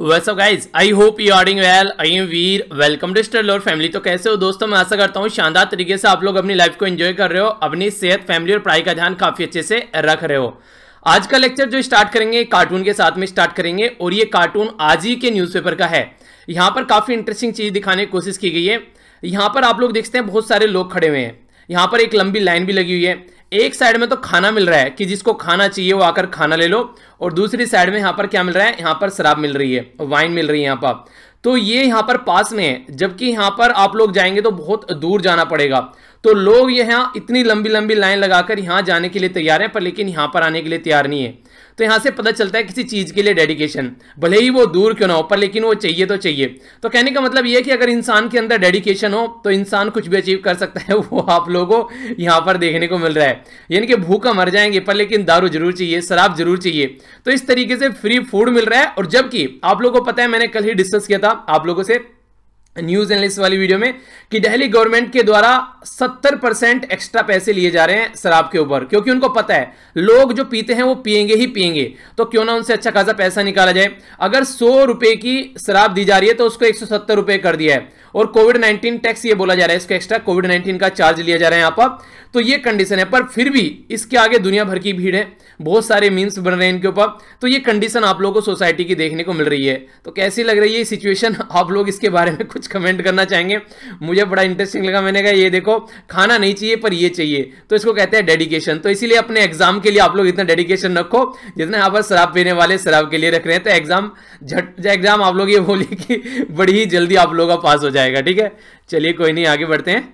वैसा guys I hope you आरिंग well I am Veer welcome to स्टर लोर फैमिली तो कैसे हो दोस्तों तो मैं आशा करता हूँ शानदार तरीके से आप लोग अपनी लाइफ को एंजॉय कर रहे हो अपनी सेहत फैमिली और पढ़ाई का ध्यान काफ़ी अच्छे से रख रहे हो आज का लेक्चर जो स्टार्ट करेंगे कार्टून के साथ में स्टार्ट करेंगे और ये कार्टून आज ही के न्यूज़पेपर का है यहाँ पर काफ़ी इंटरेस्टिंग चीज़ दिखाने की कोशिश की गई है यहाँ पर आप लोग देखते हैं बहुत सारे लोग खड़े हुए हैं यहाँ पर एक लंबी लाइन भी लगी हुई है एक साइड में तो खाना मिल रहा है कि जिसको खाना चाहिए वो आकर खाना ले लो और दूसरी साइड में यहाँ पर क्या मिल रहा है यहाँ पर शराब मिल रही है वाइन मिल रही है यहाँ पर तो ये यहाँ पर पास में है जबकि यहाँ पर आप लोग जाएंगे तो बहुत दूर जाना पड़ेगा तो लोग यहाँ इतनी लंबी लंबी लाइन लगाकर यहाँ जाने के लिए तैयार हैं पर लेकिन यहाँ पर आने के लिए तैयार नहीं है तो यहाँ से पता चलता है किसी चीज़ के लिए डेडिकेशन भले ही वो दूर क्यों ना हो पर लेकिन वो चाहिए तो चाहिए तो कहने का मतलब ये है कि अगर इंसान के अंदर डेडिकेशन हो तो इंसान कुछ भी अचीव कर सकता है वो आप लोगों को यहाँ पर देखने को मिल रहा है यानी कि भूखा मर जाएंगे पर लेकिन दारू जरूर चाहिए शराब जरूर चाहिए तो इस तरीके से फ्री फूड मिल रहा है और जबकि आप लोगों को पता है मैंने कल ही डिस्कस किया था आप लोगों से न्यूज एनलिस्ट वाली वीडियो में कि दिल्ली गवर्नमेंट के द्वारा 70 परसेंट एक्स्ट्रा पैसे लिए जा रहे हैं शराब के ऊपर क्योंकि उनको पता है लोग जो पीते हैं वो पियेंगे ही पियेंगे तो क्यों ना उनसे अच्छा खासा पैसा निकाला जाए अगर सौ रुपए की शराब दी जा रही है तो उसको एक रुपए कर दिया है और कोविड नाइन्टीन टैक्स ये बोला जा रहा है इसको एक्स्ट्रा कोविड नाइन्टीन का चार्ज लिया जा रहा है यहाँ पर तो ये कंडीशन है पर फिर भी इसके आगे दुनिया भर की भीड़ है बहुत सारे मीम्स बन रहे हैं इनके ऊपर तो ये कंडीशन आप लोगों को सोसाइटी की देखने को मिल रही है तो कैसी लग रही है ये सिचुएशन आप लोग इसके बारे में कुछ कुछ कमेंट करना चाहेंगे मुझे बड़ा इंटरेस्टिंग लगा मैंने कहा ये देखो खाना नहीं चाहिए पर ये चाहिए तो इसको कहते हैं डेडिकेशन तो इसीलिए अपने एग्जाम के लिए आप लोग इतना डेडिकेशन रखो जितना यहाँ पर शराब पीने वाले शराब के लिए रख रहे हैं तो एग्जाम झट एग्जाम आप लोग ये बोलिए कि बड़ी ही जल्दी आप लोगों का पास हो जाएगा ठीक है चलिए कोई नहीं आगे बढ़ते हैं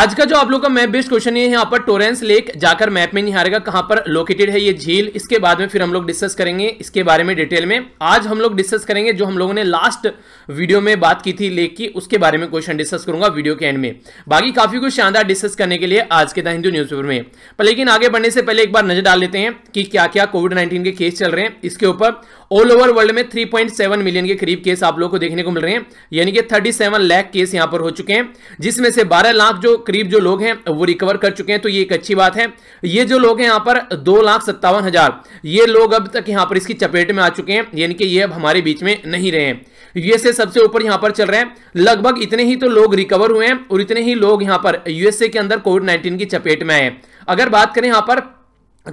आज का जो आप लोग का मैप बेस्ड क्वेश्चन है यहाँ पर टोरेंस लेक जाकर मैप में नहीं हारेगा कहाँ पर लोकेटेड है ये झील इसके बाद में फिर हम लोग डिस्कस करेंगे इसके बारे में डिटेल में आज हम लोग डिस्कस करेंगे जो हम लोगों ने लास्ट वीडियो में बात की थी लेख की उसके बारे में क्वेश्चन डिस्कस करूंगा वीडियो के एंड में बाकी काफी कुछ शानदार डिस्कस करने के लिए आज के द हिंदू न्यूज़पेपर में पर लेकिन आगे बढ़ने से पहले एक बार नजर डाल लेते हैं कि क्या क्या कोविड नाइन्टीन के केस चल रहे हैं इसके ऊपर ऑल ओवर वर्ल्ड में थ्री मिलियन के करीब केस आप लोग को देखने को मिल रहे हैं यानी कि थर्टी सेवन केस यहां पर हो चुके हैं जिसमें से बारह लाख जो करीब जो लोग हैं वो रिकवर कर चुके हैं तो ये एक अच्छी बात है ये जो लोग हैं यहां पर दो लाख सत्तावन हजार ये लोग अब तक यहां पर इसकी चपेट में आ चुके हैं यानी कि ये अब हमारे बीच में नहीं रहे हैं यूएसए सबसे ऊपर यहां पर चल रहे हैं लगभग इतने ही तो लोग रिकवर हुए हैं और इतने ही लोग यहां पर यूएसए के अंदर कोविड नाइन्टीन की चपेट में आए अगर बात करें यहां पर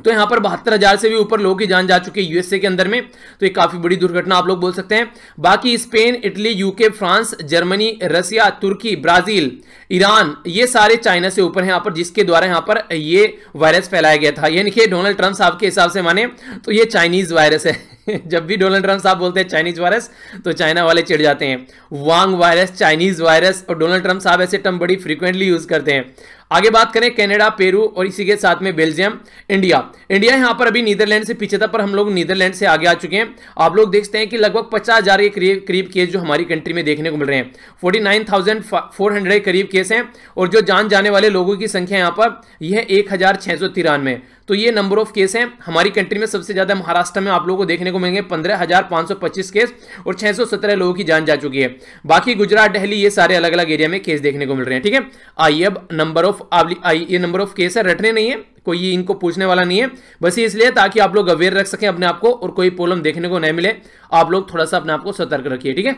तो यहां पर बहत्तर हजार से भी ऊपर लोगों की जान जा चुकी है यूएसए के अंदर में तो ये काफी बड़ी दुर्घटना आप लोग बोल सकते हैं बाकी Spain Italy UK France Germany Russia Turkey Brazil Iran ये सारे चाइना से ऊपर हैं यहाँ पर जिसके द्वारा यहां पर ये वायरस फैलाया गया था यानी कि डोनाल्ड ट्रंप साहब के हिसाब से माने तो ये चाइनीज वायरस है जब भी डोनाल्ड ट्रंप साहब बोलते हैं चाइनीज वायरस तो चाइना वाले चिड़ जाते हैं वांग वायरस चाइनीज वायरस और डोनाल्ड ट्रंप साहब ऐसे टर्म बड़ी फ्रिक्वेंटली यूज करते हैं आगे बात करें कनाडा पेरू और इसी के साथ में बेल्जियम इंडिया इंडिया यहां पर अभी नीदरलैंड से पीछे था पर हम लोग नीदरलैंड से आगे आ चुके हैं आप लोग देखते हैं कि लगभग पचास हजार के करीब केस जो हमारी कंट्री में देखने को मिल रहे हैं forty nine thousand four hundred करीब केस हैं और जो जान जाने वाले लोगों की संख्या यहां पर यह है एक हजार सौ तिरानवे तो ये नंबर ऑफ केस हैं हमारी कंट्री में सबसे ज़्यादा महाराष्ट्र में आप लोगों को देखने को मिलेंगे पंद्रह हजार सौ पच्चीस केस और छह सौ सत्रह लोगों की जान जा चुकी है बाकी गुजरात दिल्ली ये सारे अलग अलग एरिया में केस देखने को मिल रहे हैं ठीक है आइए अब नंबर ऑफ ऑफ आई ये नंबर ऑफ केस है रटने नहीं है कोई इनको पूछने वाला नहीं है बस ये इसलिए ताकि आप लोग अवेयर रख सकें अपने आप को और कोई प्रॉब्लम देखने को नहीं मिले आप लोग थोड़ा सा अपने आप को सतर्क रखिए ठीक है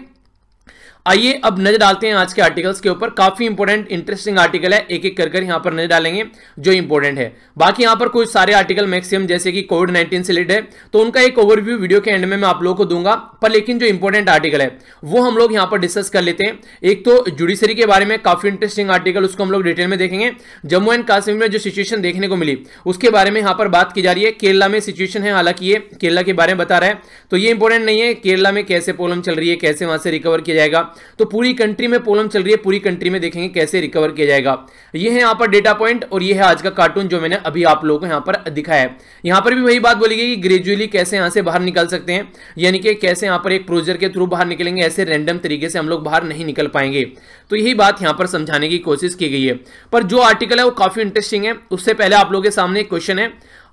आइए अब नजर डालते हैं आज के आर्टिकल्स के ऊपर काफी इंपॉर्टेंट इंटरेस्टिंग आर्टिकल है एक एक कर कर यहाँ पर नजर डालेंगे जो इंपॉर्टेंट है बाकी यहाँ पर कुछ सारे आर्टिकल मैक्सिमम जैसे कि कोविड नाइन्टीन से रिलेटेड है तो उनका एक ओवरव्यू वीडियो के एंड में मैं आप लोगों को दूंगा पर लेकिन जो इंपॉर्टेंट आर्टिकल है वो हम लोग यहाँ पर डिस्कस कर लेते हैं एक तो जुडिशरी के बारे में काफी इंटरेस्टिंग आर्टिकल उसको हम लोग डिटेल में देखेंगे जम्मू एंड काश्मीर में जो सिचुएशन देखने को मिली उसके बारे में यहाँ पर बात की जा रही है केरला में सिचुएशन है हालांकि ये केरला के बारे में बता रहा है तो ये इंपॉर्टेंट नहीं है केरला में कैसे प्रॉब्लम चल रही है कैसे वहां से रिकवर किया जाएगा तो पूरी कंट्री में प्रॉब्लम चल रही है पूरी कंट्री में देखेंगे कैसे रिकवर किया जाएगा ये है यहाँ पर डेटा पॉइंट और ये है आज का कार्टून जो मैंने अभी आप लोगों को यहाँ पर दिखाया है यहाँ पर भी वही बात बोली गई कि ग्रेजुअली कैसे यहाँ से बाहर निकल सकते हैं यानी कि कैसे यहाँ पर एक प्रोजर के थ्रू बाहर निकलेंगे ऐसे रैंडम तरीके से हम लोग बाहर नहीं निकल पाएंगे तो यही बात यहाँ पर समझाने की कोशिश की गई है पर जो आर्टिकल है वो काफ़ी इंटरेस्टिंग है उससे पहले आप लोगों के सामने क्वेश्चन है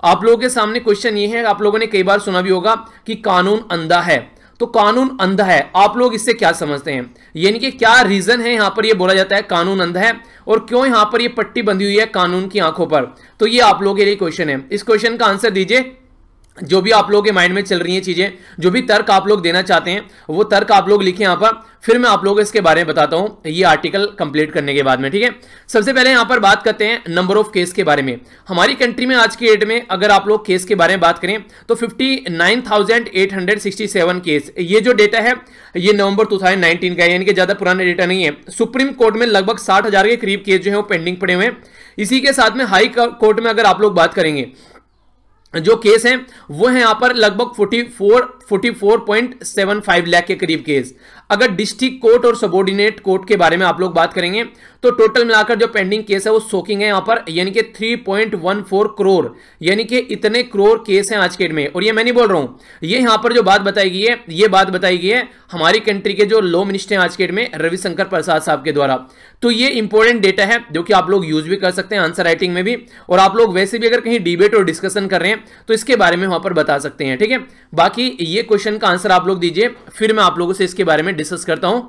आप लोगों के सामने क्वेश्चन ये है आप लोगों ने कई बार सुना भी होगा कि कानून अंधा है तो कानून अंधा है आप लोग इससे क्या समझते हैं यानी कि क्या रीजन है यहां पर ये बोला जाता है कानून अंधा है और क्यों यहां पर ये पट्टी बंधी हुई है कानून की आंखों पर तो ये आप लोगों के लिए क्वेश्चन है इस क्वेश्चन का आंसर दीजिए जो भी आप लोगों के माइंड में चल रही हैं चीज़ें जो भी तर्क आप लोग देना चाहते हैं वो तर्क आप लोग लिखें यहाँ पर फिर मैं आप लोगों को इसके बारे में बताता हूँ ये आर्टिकल कंप्लीट करने के बाद में ठीक है सबसे पहले यहाँ पर बात करते हैं नंबर ऑफ केस के बारे में हमारी कंट्री में आज की डेट में अगर आप लोग केस के बारे में बात करें तो फिफ्टी केस ये जो डेटा है ये नवंबर टू का है यानी कि ज़्यादा पुराना डेटा नहीं है सुप्रीम कोर्ट में लगभग साठ के करीब केस जो है वो पेंडिंग पड़े हुए हैं इसी के साथ में हाई कोर्ट में अगर आप लोग बात करेंगे जो केस हैं वो हैं यहाँ पर लगभग 44 44.75 लाख के करीब केस अगर डिस्ट्रिक्ट कोर्ट और सबोर्डिनेट कोर्ट के बारे में आप लोग बात करेंगे तो टोटल मिलाकर जो पेंडिंग केस है वो सोकिंग है यहां पर यानी कि 3.14 करोड़ यानी कि इतने करोड़ केस हैं आज के डेट में और ये मैं नहीं बोल रहा हूं ये यहां पर जो बात बताई गई है ये बात बताई गई है हमारी कंट्री के जो लॉ मिनिस्टर हैं आज के डेट में रविशंकर प्रसाद साहब के द्वारा तो ये इंपॉर्टेंट डेटा है जो कि आप लोग यूज भी कर सकते हैं आंसर राइटिंग में भी और आप लोग वैसे भी अगर कहीं डिबेट और डिस्कशन कर रहे हैं तो इसके बारे में वहां पर बता सकते हैं ठीक है बाकी ये ये क्वेश्चन का आंसर आप लोग दीजिए फिर मैं आप लोगों से इसके बारे में डिस्कस करता हूं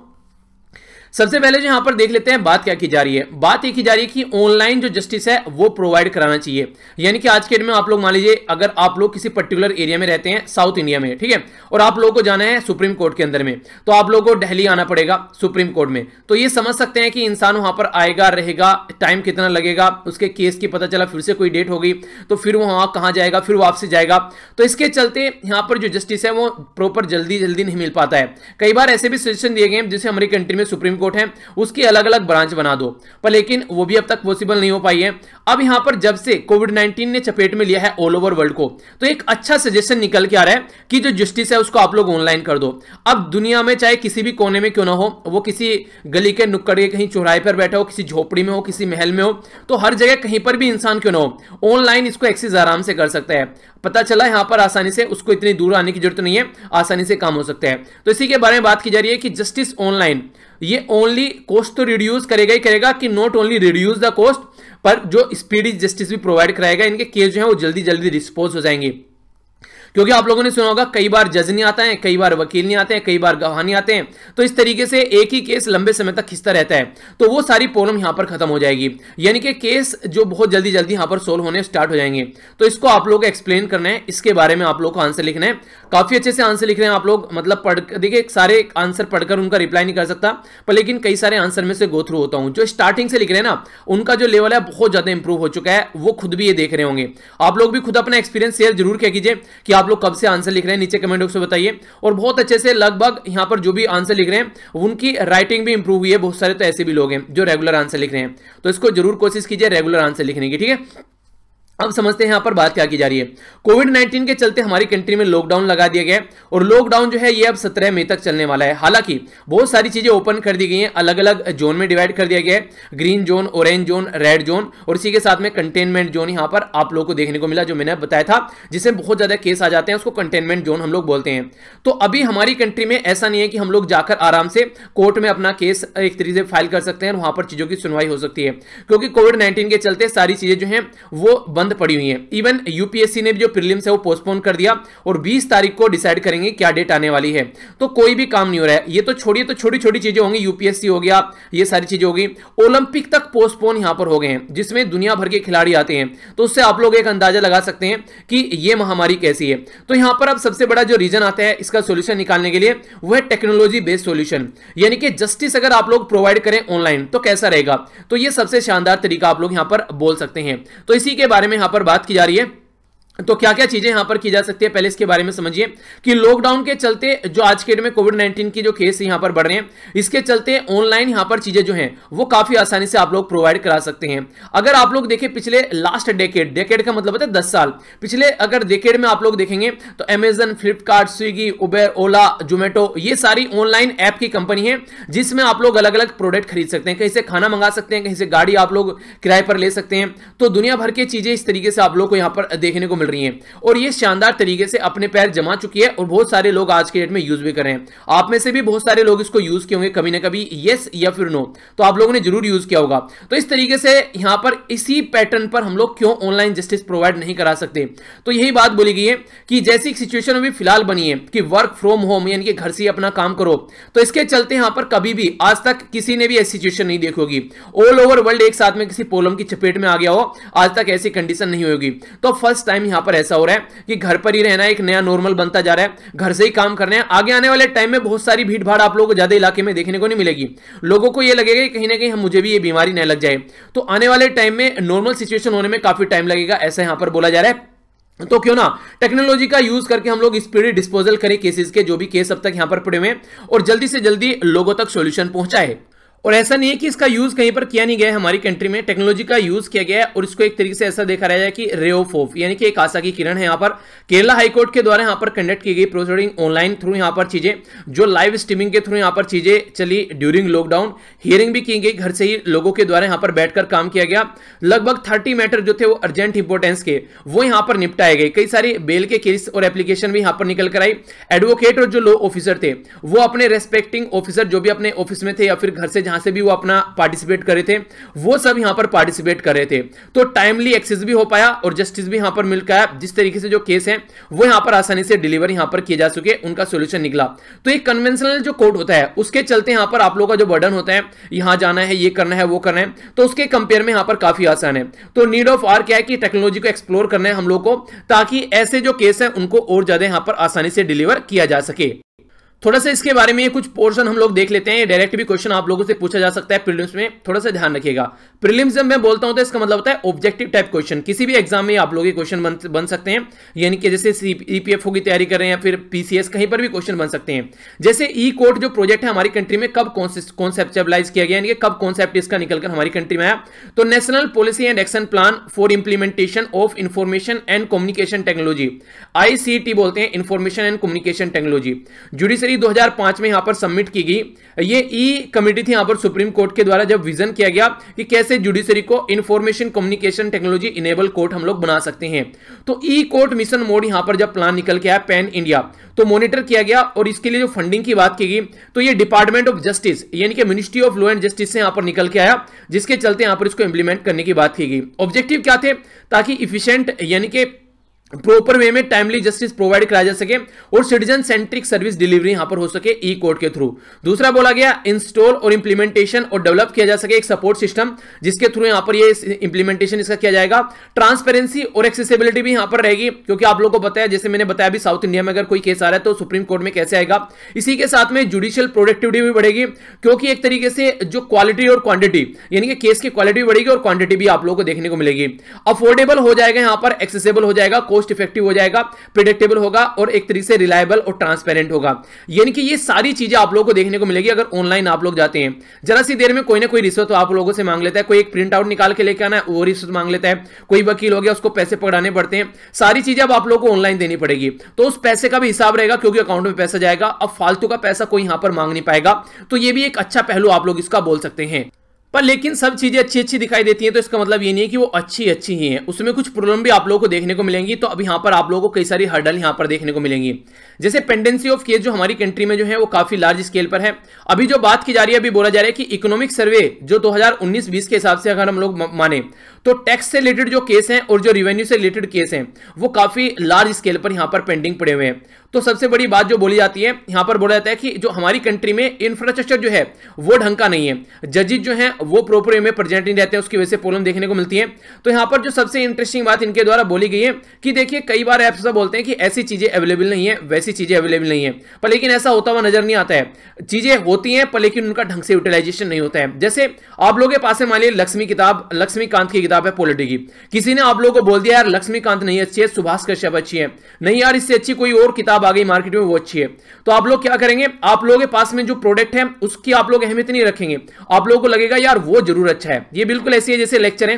सबसे पहले जो यहाँ पर देख लेते हैं बात क्या की जा रही है बात ये की जा रही है कि ऑनलाइन जो जस्टिस है वो प्रोवाइड कराना चाहिए यानी कि आज के डेट में आप लोग मान लीजिए अगर आप लोग किसी पर्टिकुलर एरिया में रहते हैं साउथ इंडिया में ठीक है और आप लोगों को जाना है सुप्रीम कोर्ट के अंदर में तो आप लोगों को डेहली आना पड़ेगा सुप्रीम कोर्ट में तो ये समझ सकते हैं कि इंसान वहां पर आएगा रहेगा टाइम कितना लगेगा उसके केस की पता चला फिर से कोई डेट होगी तो फिर वहां कहां जाएगा फिर वापसी जाएगा तो इसके चलते यहाँ पर जो जस्टिस है वो प्रॉपर जल्दी जल्दी नहीं मिल पाता है कई बार ऐसे भी सजेशन दिए गए जिसे हमारी कंट्री में सुप्रीम कोर्ट है उसकी अलग अलग ब्रांच बना दो पर लेकिन वो भी अब तक पॉसिबल नहीं हो पाई है अब यहां पर जब से कोविड नाइन्टीन ने चपेट में लिया है ऑल ओवर वर्ल्ड को तो एक अच्छा सजेशन निकल के आ रहा है कि जो जस्टिस है उसको आप लोग ऑनलाइन कर दो अब दुनिया में चाहे किसी भी कोने में क्यों ना हो वो किसी गली के नुक्कड़ के कहीं चौराहे पर बैठा हो किसी झोपड़ी में हो किसी महल में हो तो हर जगह कहीं पर भी इंसान क्यों ना हो ऑनलाइन इसको एक्सेस आराम से कर सकता है पता चला यहां पर आसानी से उसको इतनी दूर आने की जरूरत नहीं है आसानी से काम हो सकता है तो इसी के बारे में बात की जा रही है कि जस्टिस ऑनलाइन ये ओनली कॉस्ट तो रिड्यूस करेगा ही करेगा कि not only reduce the cost पर जो स्पीडी जस्टिस भी प्रोवाइड कराएगा इनके केस जो है वो जल्दी जल्दी रिस्पॉन्स हो जाएंगे क्योंकि आप लोगों ने सुना होगा कई बार जज नहीं आता है कई बार वकील नहीं आते हैं कई बार गवाह नहीं आते हैं तो इस तरीके से एक ही केस लंबे समय तक खिंचता रहता है तो वो सारी प्रॉब्लम यहां पर खत्म हो जाएगी यानी कि केस जो बहुत जल्दी जल्दी यहां पर सोल्व होने स्टार्ट हो जाएंगे तो इसको आप लोग को एक्सप्लेन करना है इसके बारे में आप लोग को आंसर लिखना है काफी अच्छे से आंसर लिख रहे हैं आप लोग मतलब पढ़ देखिए सारे आंसर पढ़कर उनका रिप्लाई नहीं कर सकता पर लेकिन कई सारे आंसर में से गो थ्रू होता हूँ जो स्टार्टिंग से लिख रहे हैं ना उनका जो लेवल है बहुत ज्यादा इंप्रूव हो चुका है वो खुद भी ये देख रहे होंगे आप लोग भी खुद अपना एक्सपीरियंस शेयर जरूर कह कीजिए कि आप लोग कब से आंसर लिख रहे हैं नीचे कमेंट बॉक्स में बताइए और बहुत अच्छे से लगभग यहाँ पर जो भी आंसर लिख रहे हैं उनकी राइटिंग भी इंप्रूव हुई है बहुत सारे तो ऐसे भी लोग हैं जो रेगुलर आंसर लिख रहे हैं तो इसको जरूर कोशिश कीजिए रेगुलर आंसर लिखने की ठीक है अब समझते हैं यहाँ पर बात क्या की जा रही है कोविड 19 के चलते हमारी कंट्री में लॉकडाउन लगा दिया गया और लॉकडाउन जो है ये अब 17 मई तक चलने वाला है हालांकि बहुत सारी चीजें ओपन कर दी गई हैं अलग अलग जोन में डिवाइड कर दिया गया है green zone orange zone red zone और इसी के साथ में कंटेनमेंट जोन यहाँ पर आप लोग को देखने को मिला जो मैंने बताया था जिसमें बहुत ज्यादा केस आ जाते हैं उसको कंटेनमेंट जोन हम लोग बोलते हैं तो अभी हमारी कंट्री में ऐसा नहीं है कि हम लोग जाकर आराम से कोर्ट में अपना केस एक तरीके से फाइल कर सकते हैं वहां पर चीजों की सुनवाई हो सकती है क्योंकि कोविड नाइन्टीन के चलते सारी चीजें जो है वो बंद बंद पड़ी हुई है इवन यूपीएससी ने भी जो प्रीलिम्स है वो पोस्टपोन कर दिया और 20 तारीख को डिसाइड करेंगे क्या डेट आने वाली है तो कोई भी काम नहीं हो रहा है ये तो छोड़िए तो छोटी छोटी चीजें होंगी यूपीएससी हो गया ये सारी चीजें होगी ओलंपिक तक पोस्टपोन यहां पर हो गए हैं जिसमें दुनिया भर के खिलाड़ी आते हैं तो उससे आप लोग एक अंदाजा लगा सकते हैं कि यह महामारी कैसी है तो यहां पर अब सबसे बड़ा जो रीजन आता है इसका सोल्यूशन निकालने के लिए वह है टेक्नोलॉजी बेस्ड सोल्यूशन यानी कि जस्टिस अगर आप लोग प्रोवाइड करें ऑनलाइन तो कैसा रहेगा तो यह सबसे शानदार तरीका आप लोग यहां पर बोल सकते हैं तो इसी के बारे में यहां पर बात की जा रही है तो क्या क्या चीज़ें यहाँ पर की जा सकती है पहले इसके बारे में समझिए कि लॉकडाउन के चलते जो आज के डेट में कोविड 19 की जो केस यहां पर बढ़ रहे हैं इसके चलते ऑनलाइन यहाँ पर चीज़ें जो हैं वो काफ़ी आसानी से आप लोग प्रोवाइड करा सकते हैं अगर आप लोग देखें पिछले लास्ट डेकेड डेकेड का मतलब होता है दस साल पिछले अगर डेकेड में आप लोग देखेंगे तो Amazon Flipkart Swiggy Uber Ola Zomato ये सारी ऑनलाइन ऐप की कंपनी है जिसमें आप लोग अलग अलग प्रोडक्ट खरीद सकते हैं कहीं से खाना मंगा सकते हैं कहीं से गाड़ी आप लोग किराए पर ले सकते हैं तो दुनिया भर की चीज़ें इस तरीके से आप लोग को यहाँ पर देखने को मिल रही हैं और ये शानदार तरीके से अपने पैर जमा चुकी है और बहुत सारे लोग आज के डेट में यूज भी कर रहे हैं आप में से भी बहुत सारे लोग इसको यूज किए होंगे कभी ना कभी येस या फिर नो तो आप लोगों ने जरूर यूज किया होगा तो इस तरीके से यहां पर इसी पैटर्न पर हम लोग क्यों ऑनलाइन जस्टिस प्रोवाइड नहीं करा सकते तो यही बात बोली गई है कि जैसी सिचुएशन अभी फिलहाल बनी है कि वर्क फ्रॉम होम यानी कि घर से अपना काम करो तो इसके चलते यहां पर कभी भी आज तक किसी ने भी ऐसी सिचुएशन नहीं देखी होगी ऑल ओवर वर्ल्ड एक साथ में किसी प्रॉब्लम की चपेट में आ गया हो आज तक ऐसी कंडीशन नहीं होगी तो फर्स्ट टाइम यहां यहां पर ऐसा हो रहा है कि घर पर ही रहना एक नया नॉर्मल बनता जा रहा है घर से ही काम करना हैं आगे आने वाले टाइम में बहुत सारी भीड़ भाड़ आप लोगों को ज़्यादा इलाके में देखने को नहीं मिलेगी लोगों को यह लगेगा कि कहीं ना कहीं मुझे भी ये बीमारी न लग जाए तो आने वाले टाइम में नॉर्मल सिचुएशन होने में काफ़ी टाइम लगेगा ऐसा यहां पर बोला जा रहा है तो क्यों ना टेक्नोलॉजी का यूज करके हम लोग स्पीडी डिस्पोजल करें केसेस के जो भी केस अब तक यहां पर पड़े हुए हैं और जल्दी से जल्दी लोगों तक सॉल्यूशन पहुंचाए और ऐसा नहीं है कि इसका यूज़ कहीं पर किया नहीं गया है हमारी कंट्री में टेक्नोलॉजी का यूज़ किया गया है और इसको एक तरीके से ऐसा देखा है कि रेओफोफ यानी कि एक आशा की किरण है यहाँ पर केरला हाईकोर्ट के द्वारा यहाँ पर कंडक्ट की गई प्रोसीडिंग ऑनलाइन थ्रू यहाँ पर चीज़ें जो लाइव स्ट्रीमिंग के थ्रू यहाँ पर चीज़ें चली ड्यूरिंग लॉकडाउन हियरिंग भी की गई घर से ही लोगों के द्वारा यहाँ पर बैठकर काम किया गया लगभग थर्टी मैटर जो थे वो अर्जेंट इंपोर्टेंस के वो यहाँ पर निपटाए गए कई सारे बेल के केस और एप्लीकेशन भी यहाँ पर निकल कर आई एडवोकेट और जो लो ऑफिसर थे वो अपने रेस्पेक्टिंग ऑफिसर जो भी अपने ऑफिस में थे या फिर घर से जहां से भी वो अपना पार्टिसिपेट करे थे वो सब यहां पर पार्टिसिपेट कर रहे थे तो टाइमली एक्सेस भी हो पाया और जस्टिस भी यहां पर मिल गया जिस तरीके से जो केस है वो यहां पर आसानी से डिलीवर यहां पर किए जा सके उनका सोल्यूशन निकला तो एक कन्वेंशनल जो कोर्ट होता है उसके चलते यहां पर आप लोगों का जो बर्डन होता है यहां जाना है ये करना है वो करना है तो उसके कंपेयर में यहां पर काफी आसान है तो नीड ऑफ आर क्या है कि टेक्नोलॉजी को एक्सप्लोर करना है हम लोग को ताकि ऐसे जो केस है उनको और ज्यादा यहां पर आसानी से डिलीवर किया जा सके थोड़ा सा इसके बारे में कुछ पोर्शन हम लोग देख लेते हैं डायरेक्ट भी क्वेश्चन आप लोगों से पूछा जा सकता है प्रीलिम्स में थोड़ा सा ध्यान रखिएगा प्रीलिम्स जब मैं बोलता हूं तो इसका मतलब होता है ऑब्जेक्टिव टाइप क्वेश्चन किसी भी एग्जाम में आप लोग क्वेश्चन बन, बन सकते हैं यानी कि जैसे ईपीएफ की e तैयारी कर रहे हैं या फिर पीसीएस कहीं पर भी क्वेश्चन बन सकते हैं जैसे ई e कोर्ट जो प्रोजेक्ट है हमारी कंट्री में कब कॉन्सेप्टलाइज किया गया कब कॉन्सेप्ट इसका निकलकर हमारी कंट्री में आया तो national policy and action plan for implementation of information and communication technology ICT बोलते हैं इन्फॉर्मेशन एंड कम्युनिकेशन टेक्नोलॉजी जुडिस तीसरी 2005 में यहां पर सबमिट की गई ये ई e कमेटी थी यहां पर सुप्रीम कोर्ट के द्वारा जब विजन किया गया कि कैसे जुडिशरी को information communication technology enable court हम लोग बना सकते हैं तो ई कोर्ट मिशन मोड यहां पर जब प्लान निकल के आया पैन इंडिया तो मॉनिटर किया गया और इसके लिए जो फंडिंग की बात की गई तो ये डिपार्टमेंट ऑफ जस्टिस यानी कि ministry of law and justice से यहां पर निकल के आया जिसके चलते यहां पर इसको इंप्लीमेंट करने की बात की गई ऑब्जेक्टिव क्या थे ताकि इफिशियंट यानी कि प्रॉपर वे में टाइमली जस्टिस प्रोवाइड कराया जा सके और सिटीजन सेंट्रिक सर्विस डिलीवरी यहां पर हो सके ई कोर्ट के थ्रू दूसरा बोला गया इंस्टॉल और इंप्लीमेंटेशन और डेवलप किया जा सके एक सपोर्ट सिस्टम जिसके थ्रू यहां पर ये इंप्लीमेंटेशन इसका किया जाएगा ट्रांसपेरेंसी और एक्सेसिबिलिटी भी यहां पर रहेगी क्योंकि आप लोगों को बताया जैसे मैंने बताया अभी साउथ इंडिया में अगर कोई केस आ रहा है तो सुप्रीम कोर्ट में कैसे आएगा इसी के साथ में जुडिशियल प्रोडक्टिविटी भी बढ़ेगी क्योंकि एक तरीके से जो क्वालिटी और क्वांटिटी यानी कि केस की क्वालिटी बढ़ेगी और क्वांटिटी भी आप लोगों को देखने को मिलेगी अफोर्डेबल हो जाएगा यहां पर एक्सेसिबल हो जाएगा कॉस्ट इफेक्टिव हो जाएगा प्रिडिक्टेबल होगा और एक तरीके से रिलायबल और ट्रांसपेरेंट होगा यानी कि ये सारी चीजें आप लोगों को देखने को मिलेगी अगर ऑनलाइन आप लोग जाते हैं जरा सी देर में कोई ना कोई रिश्वत तो आप लोगों से मांग लेता है कोई एक प्रिंट आउट निकाल के लेके आना है वो रिश्वत मांग लेता है कोई वकील हो गया उसको पैसे पकड़ाने पड़ते हैं सारी चीजें अब आप लोगों को ऑनलाइन देनी पड़ेगी तो उस पैसे का भी हिसाब रहेगा क्योंकि अकाउंट में पैसा जाएगा अब फालतू का पैसा कोई यहां पर मांग नहीं पाएगा तो ये भी एक अच्छा पहलू आप लोग इसका बोल सकते हैं पर लेकिन सब चीज़ें अच्छी अच्छी दिखाई देती हैं तो इसका मतलब ये नहीं है कि वो अच्छी अच्छी ही हैं उसमें कुछ प्रॉब्लम भी आप लोगों को देखने को मिलेंगी तो अब यहाँ पर आप लोगों को कई सारी हर्डल यहाँ पर देखने को मिलेंगी जैसे पेंडेंसी ऑफ केस जो हमारी कंट्री में जो है वो काफ़ी लार्ज स्केल पर है अभी जो बात की जा रही है अभी बोला जा रहा है कि इकोनॉमिक सर्वे जो दो हज़ार के हिसाब से अगर हम लोग माने तो टैक्स से रिलेटेड जो केस हैं और जो रिवेन्यू से रिलेटेड केस हैं वो काफ़ी लार्ज स्केल पर यहाँ पर पेंडिंग पड़े हुए हैं तो सबसे बड़ी बात जो बोली जाती है यहां पर बोला जाता है कि जो हमारी कंट्री में इंफ्रास्ट्रक्चर जो है वो ढंग का नहीं है जजिस जो है वो प्रॉपर वे में प्रेजेंट नहीं रहते हैं उसकी वजह से प्रॉब्लम देखने को मिलती है तो यहां पर जो सबसे इंटरेस्टिंग बात इनके द्वारा बोली गई है कि देखिए कई बार ऐप बोलते हैं कि ऐसी चीजें अवेलेबल नहीं है वैसी चीजें अवेलेबल नहीं है पर लेकिन ऐसा होता हुआ नजर नहीं आता है चीजें होती हैं पर लेकिन उनका ढंग से यूटिलाइजेशन नहीं होता है जैसे आप लोगों के पास मान लीजिए लक्ष्मी किताब लक्ष्मीकांत की किताब है पोलिटी की किसी ने आप लोगों को बोल दिया यार लक्ष्मीकांत नहीं अच्छी है सुभाष कश्यप अच्छी है नहीं यार इससे अच्छी कोई और किताब किताब आ गई मार्केट में वो अच्छी है तो आप लोग क्या करेंगे आप लोगों के पास में जो प्रोडक्ट है उसकी आप लोग अहमियत नहीं रखेंगे आप लोगों को लगेगा यार वो जरूर अच्छा है ये बिल्कुल ऐसी है जैसे लेक्चर है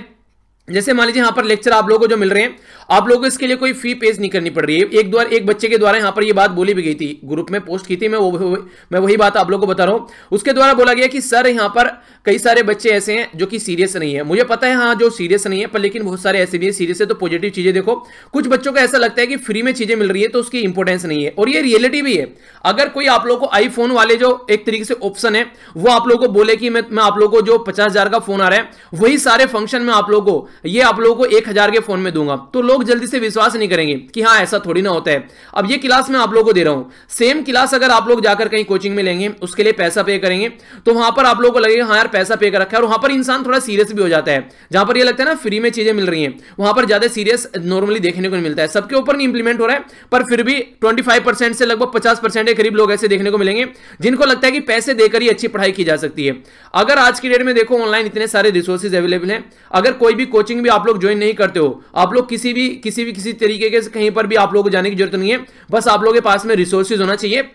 जैसे मान लीजिए यहाँ पर लेक्चर आप लोगों को जो मिल रहे हैं आप लोगों को इसके लिए कोई फी पेज नहीं करनी पड़ रही है एक द्वार एक बच्चे के द्वारा यहाँ पर ये बात बोली भी गई थी ग्रुप में पोस्ट की थी मैं वो मैं वही बात आप लोगों को बता रहा हूँ उसके द्वारा बोला गया कि सर यहाँ पर कई सारे बच्चे ऐसे हैं जो कि सीरियस नहीं है मुझे पता है हाँ जो सीरियस नहीं है पर लेकिन बहुत सारे ऐसे भी हैं सीरियस है तो पॉजिटिव चीज़ें देखो कुछ बच्चों को ऐसा लगता है कि फ्री में चीज़ें मिल रही है तो उसकी इंपोर्टेंस नहीं है और ये रियलिटी भी है अगर कोई आप लोग को आईफोन वाले जो एक तरीके से ऑप्शन है वो आप लोग को बोले कि मैं आप लोग को जो पचास का फोन आ रहा है वही सारे फंक्शन में आप लोग को ये आप लोगों को एक हजार के फोन में दूंगा तो लोग जल्दी से विश्वास नहीं करेंगे कि हाँ ऐसा थोड़ी ना होता है अब ये क्लास मैं आप लोगों को दे रहा हूं सेम क्लास अगर आप लोग जाकर कहीं कोचिंग में लेंगे उसके लिए पैसा पे करेंगे तो वहां पर आप लोगों को लगेगा हाँ यार पैसा पे कर रखा है और वहां पर इंसान थोड़ा सीरियस भी हो जाता है जहां पर यह लगता है ना फ्री में चीजें मिल रही है वहां पर ज्यादा सीरियस नॉर्मली देखने को मिलता है सबके ऊपर नहीं इंप्लीमेंट हो रहा है पर फिर भी ट्वेंटी से लगभग पचास के करीब लोग ऐसे देखने को मिलेंगे जिनको लगता है कि पैसे देकर ही अच्छी पढ़ाई की जा सकती है अगर आज की डेट में देखो ऑनलाइन इतने सारे रिसोर्सेज अवेलेबल है अगर कोई भी कोचिंग भी आप लोग ज्वाइन नहीं करते हो आप लोग किसी भी किसी भी किसी तरीके के कहीं पर भी आप लोगों को जाने की जरूरत नहीं है बस आप लोगों के पास में रिसोर्सेज होना चाहिए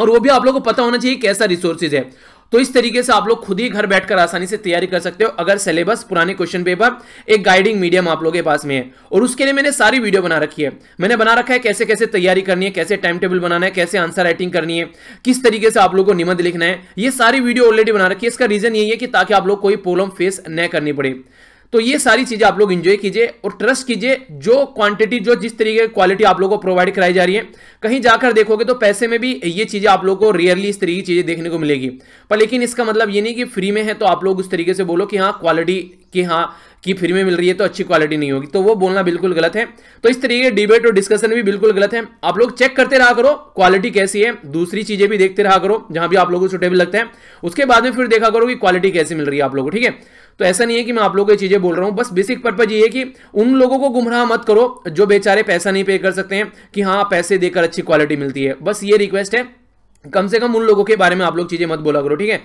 और वो भी आप लोगों को पता होना चाहिए कैसा रिसोर्सेज है तो इस तरीके से आप लोग खुद ही घर बैठकर आसानी से तैयारी कर सकते हो अगर सिलेबस पुराने क्वेश्चन पेपर एक गाइडिंग मीडियम आप लोगों के पास में है और उसके लिए मैंने सारी वीडियो बना रखी है मैंने बना रखा है कैसे कैसे तैयारी करनी है कैसे टाइम टेबल बनाना है कैसे आंसर राइटिंग करनी है किस तरीके से आप लोग को निबंध लिखना है ये सारी वीडियो ऑलरेडी बना रखी है इसका रीजन यही है कि ताकि आप लोग कोई प्रॉब्लम फेस न करनी पड़े तो ये सारी चीज़ें आप लोग एंजॉय कीजिए और ट्रस्ट कीजिए जो क्वांटिटी जो जिस तरीके की क्वालिटी आप लोगों को प्रोवाइड कराई जा रही है कहीं जाकर देखोगे तो पैसे में भी ये चीज़ें आप लोगों को रेयरली इस तरीके की चीज़ें देखने को मिलेगी पर लेकिन इसका मतलब ये नहीं कि फ्री में है तो आप लोग उस तरीके से बोलो कि हाँ क्वालिटी कि हाँ कि फ्री में मिल रही है तो अच्छी क्वालिटी नहीं होगी तो वो बोलना बिल्कुल गलत है तो इस तरीके डिबेट और डिस्कशन भी बिल्कुल गलत है आप लोग चेक करते रहा करो क्वालिटी कैसी है दूसरी चीजें भी देखते रहा करो जहां भी आप लोगों को सुटेबल लगता है उसके बाद में फिर देखा करो कि क्वालिटी कैसी मिल रही है आप लोगों को ठीक है तो ऐसा नहीं है कि मैं आप लोगों को चीज़ें बोल रहा हूँ बस बेसिक पर्पज ये है कि उन लोगों को गुमराह मत करो जो बेचारे पैसा नहीं पे कर सकते हैं कि हाँ पैसे देकर अच्छी क्वालिटी मिलती है बस ये रिक्वेस्ट है कम से कम उन लोगों के बारे में आप लोग चीज़ें मत बोला करो ठीक है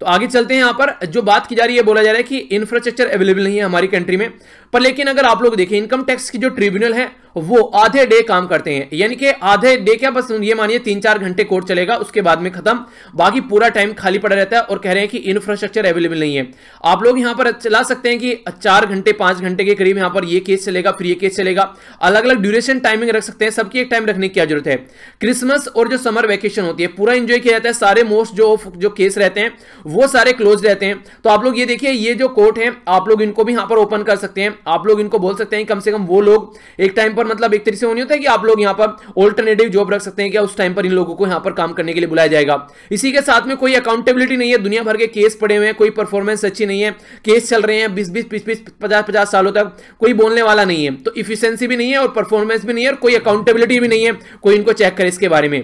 तो आगे चलते हैं यहाँ पर जो बात की जा रही है बोला जा रहा है कि इंफ्रास्ट्रक्चर अवेलेबल नहीं है हमारी कंट्री में पर लेकिन अगर आप लोग देखें इनकम टैक्स की जो ट्रिब्यूनल है वो आधे डे काम करते हैं यानी कि आधे डे क्या बस ये मानिए तीन चार घंटे कोर्ट चलेगा उसके बाद में खत्म बाकी पूरा टाइम खाली पड़ा रहता है और कह रहे हैं कि इंफ्रास्ट्रक्चर अवेलेबल नहीं है आप लोग यहाँ पर चला सकते हैं कि चार घंटे पांच घंटे के करीब यहाँ पर ये केस चलेगा फिर ये केस चलेगा अलग अलग ड्यूरेशन टाइमिंग रख सकते हैं सबकी एक टाइम रखने की क्या जरूरत है क्रिसमस और जो समर वैकेशन होती है पूरा इंजॉय किया जाता है सारे मोस्ट जो जो केस रहते हैं वो सारे क्लोज रहते हैं तो आप लोग ये देखिए ये जो कोर्ट है आप लोग इनको भी यहाँ पर ओपन कर सकते हैं आप लोग इनको बोल सकते हैं कम से कम वो लोग एक टाइम पर मतलब एक तरीके से होनी होता है कि आप लोग यहाँ पर ऑल्टरनेटिव जॉब रख सकते हैं क्या उस टाइम पर इन लोगों को यहाँ पर काम करने के लिए बुलाया जाएगा इसी के साथ में कोई अकाउंटेबिलिटी नहीं है दुनिया भर के केस पड़े हुए हैं कोई परफॉर्मेंस अच्छी नहीं है केस चल रहे हैं बीस बीस बीस बीस पचास पचास सालों तक कोई बोलने वाला नहीं है तो इफिशियंसी भी नहीं है और परफॉर्मेंस भी नहीं है और कोई अकाउंटेबिलिटी भी नहीं है कोई इनको चेक करे इसके बारे में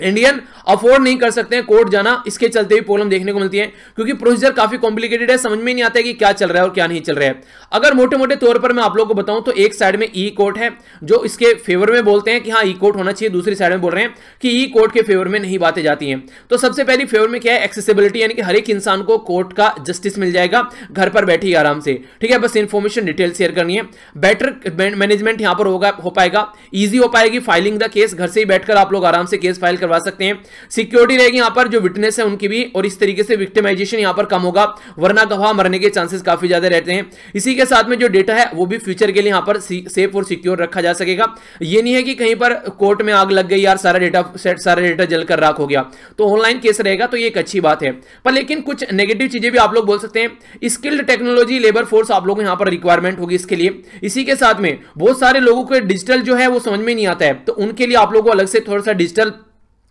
इंडियन अफोर्ड नहीं कर सकते हैं कोर्ट जाना इसके चलते भी प्रॉब्लम देखने को मिलती है क्योंकि प्रोसीजर काफी कॉम्प्लिकेटेड है समझ में नहीं आता है कि क्या चल रहा है और क्या नहीं चल रहा है अगर मोटे मोटे तौर पर मैं आप लोगों को बताऊं तो एक साइड में ई e कोर्ट है जो इसके फेवर में बोलते हैं कि हाँ ई e कोर्ट होना चाहिए दूसरी साइड में बोल रहे हैं कि ई e कोर्ट के फेवर में नहीं बातें जाती हैं तो सबसे पहली फेवर में क्या है एक्सेसिबिलिटी यानी कि हर एक इंसान को कोर्ट का जस्टिस मिल जाएगा घर पर बैठे आराम से ठीक है बस इन्फॉर्मेशन डिटेल शेयर करनी है बेटर मैनेजमेंट यहां पर होगा हो पाएगा ईजी हो पाएगी फाइलिंग द केस घर से ही बैठकर आप लोग आराम से केस फाइल कर करवा सकते हैं सिक्योरिटी रहेगी यहाँ पर जो विटनेस है उनकी भी और इस तरीके से विक्टिमाइजेशन यहाँ पर कम होगा वरना गवाह मरने के चांसेस काफी ज्यादा रहते हैं इसी के साथ में जो डेटा है वो भी फ्यूचर के लिए यहाँ पर सेफ और सिक्योर रखा जा सकेगा ये नहीं है कि कहीं पर कोर्ट में आग लग गई यार सारा डेटा सेट सारा डेटा जलकर राख हो गया तो ऑनलाइन केस रहेगा तो ये एक अच्छी बात है पर लेकिन कुछ नेगेटिव चीजें भी आप लोग बोल सकते हैं स्किल्ड टेक्नोलॉजी लेबर फोर्स आप लोगों को यहाँ पर रिक्वायरमेंट होगी इसके लिए इसी के साथ में बहुत सारे लोगों को डिजिटल जो है वो समझ में नहीं आता है तो उनके लिए आप लोगों को अलग से थोड़ा सा डिजिटल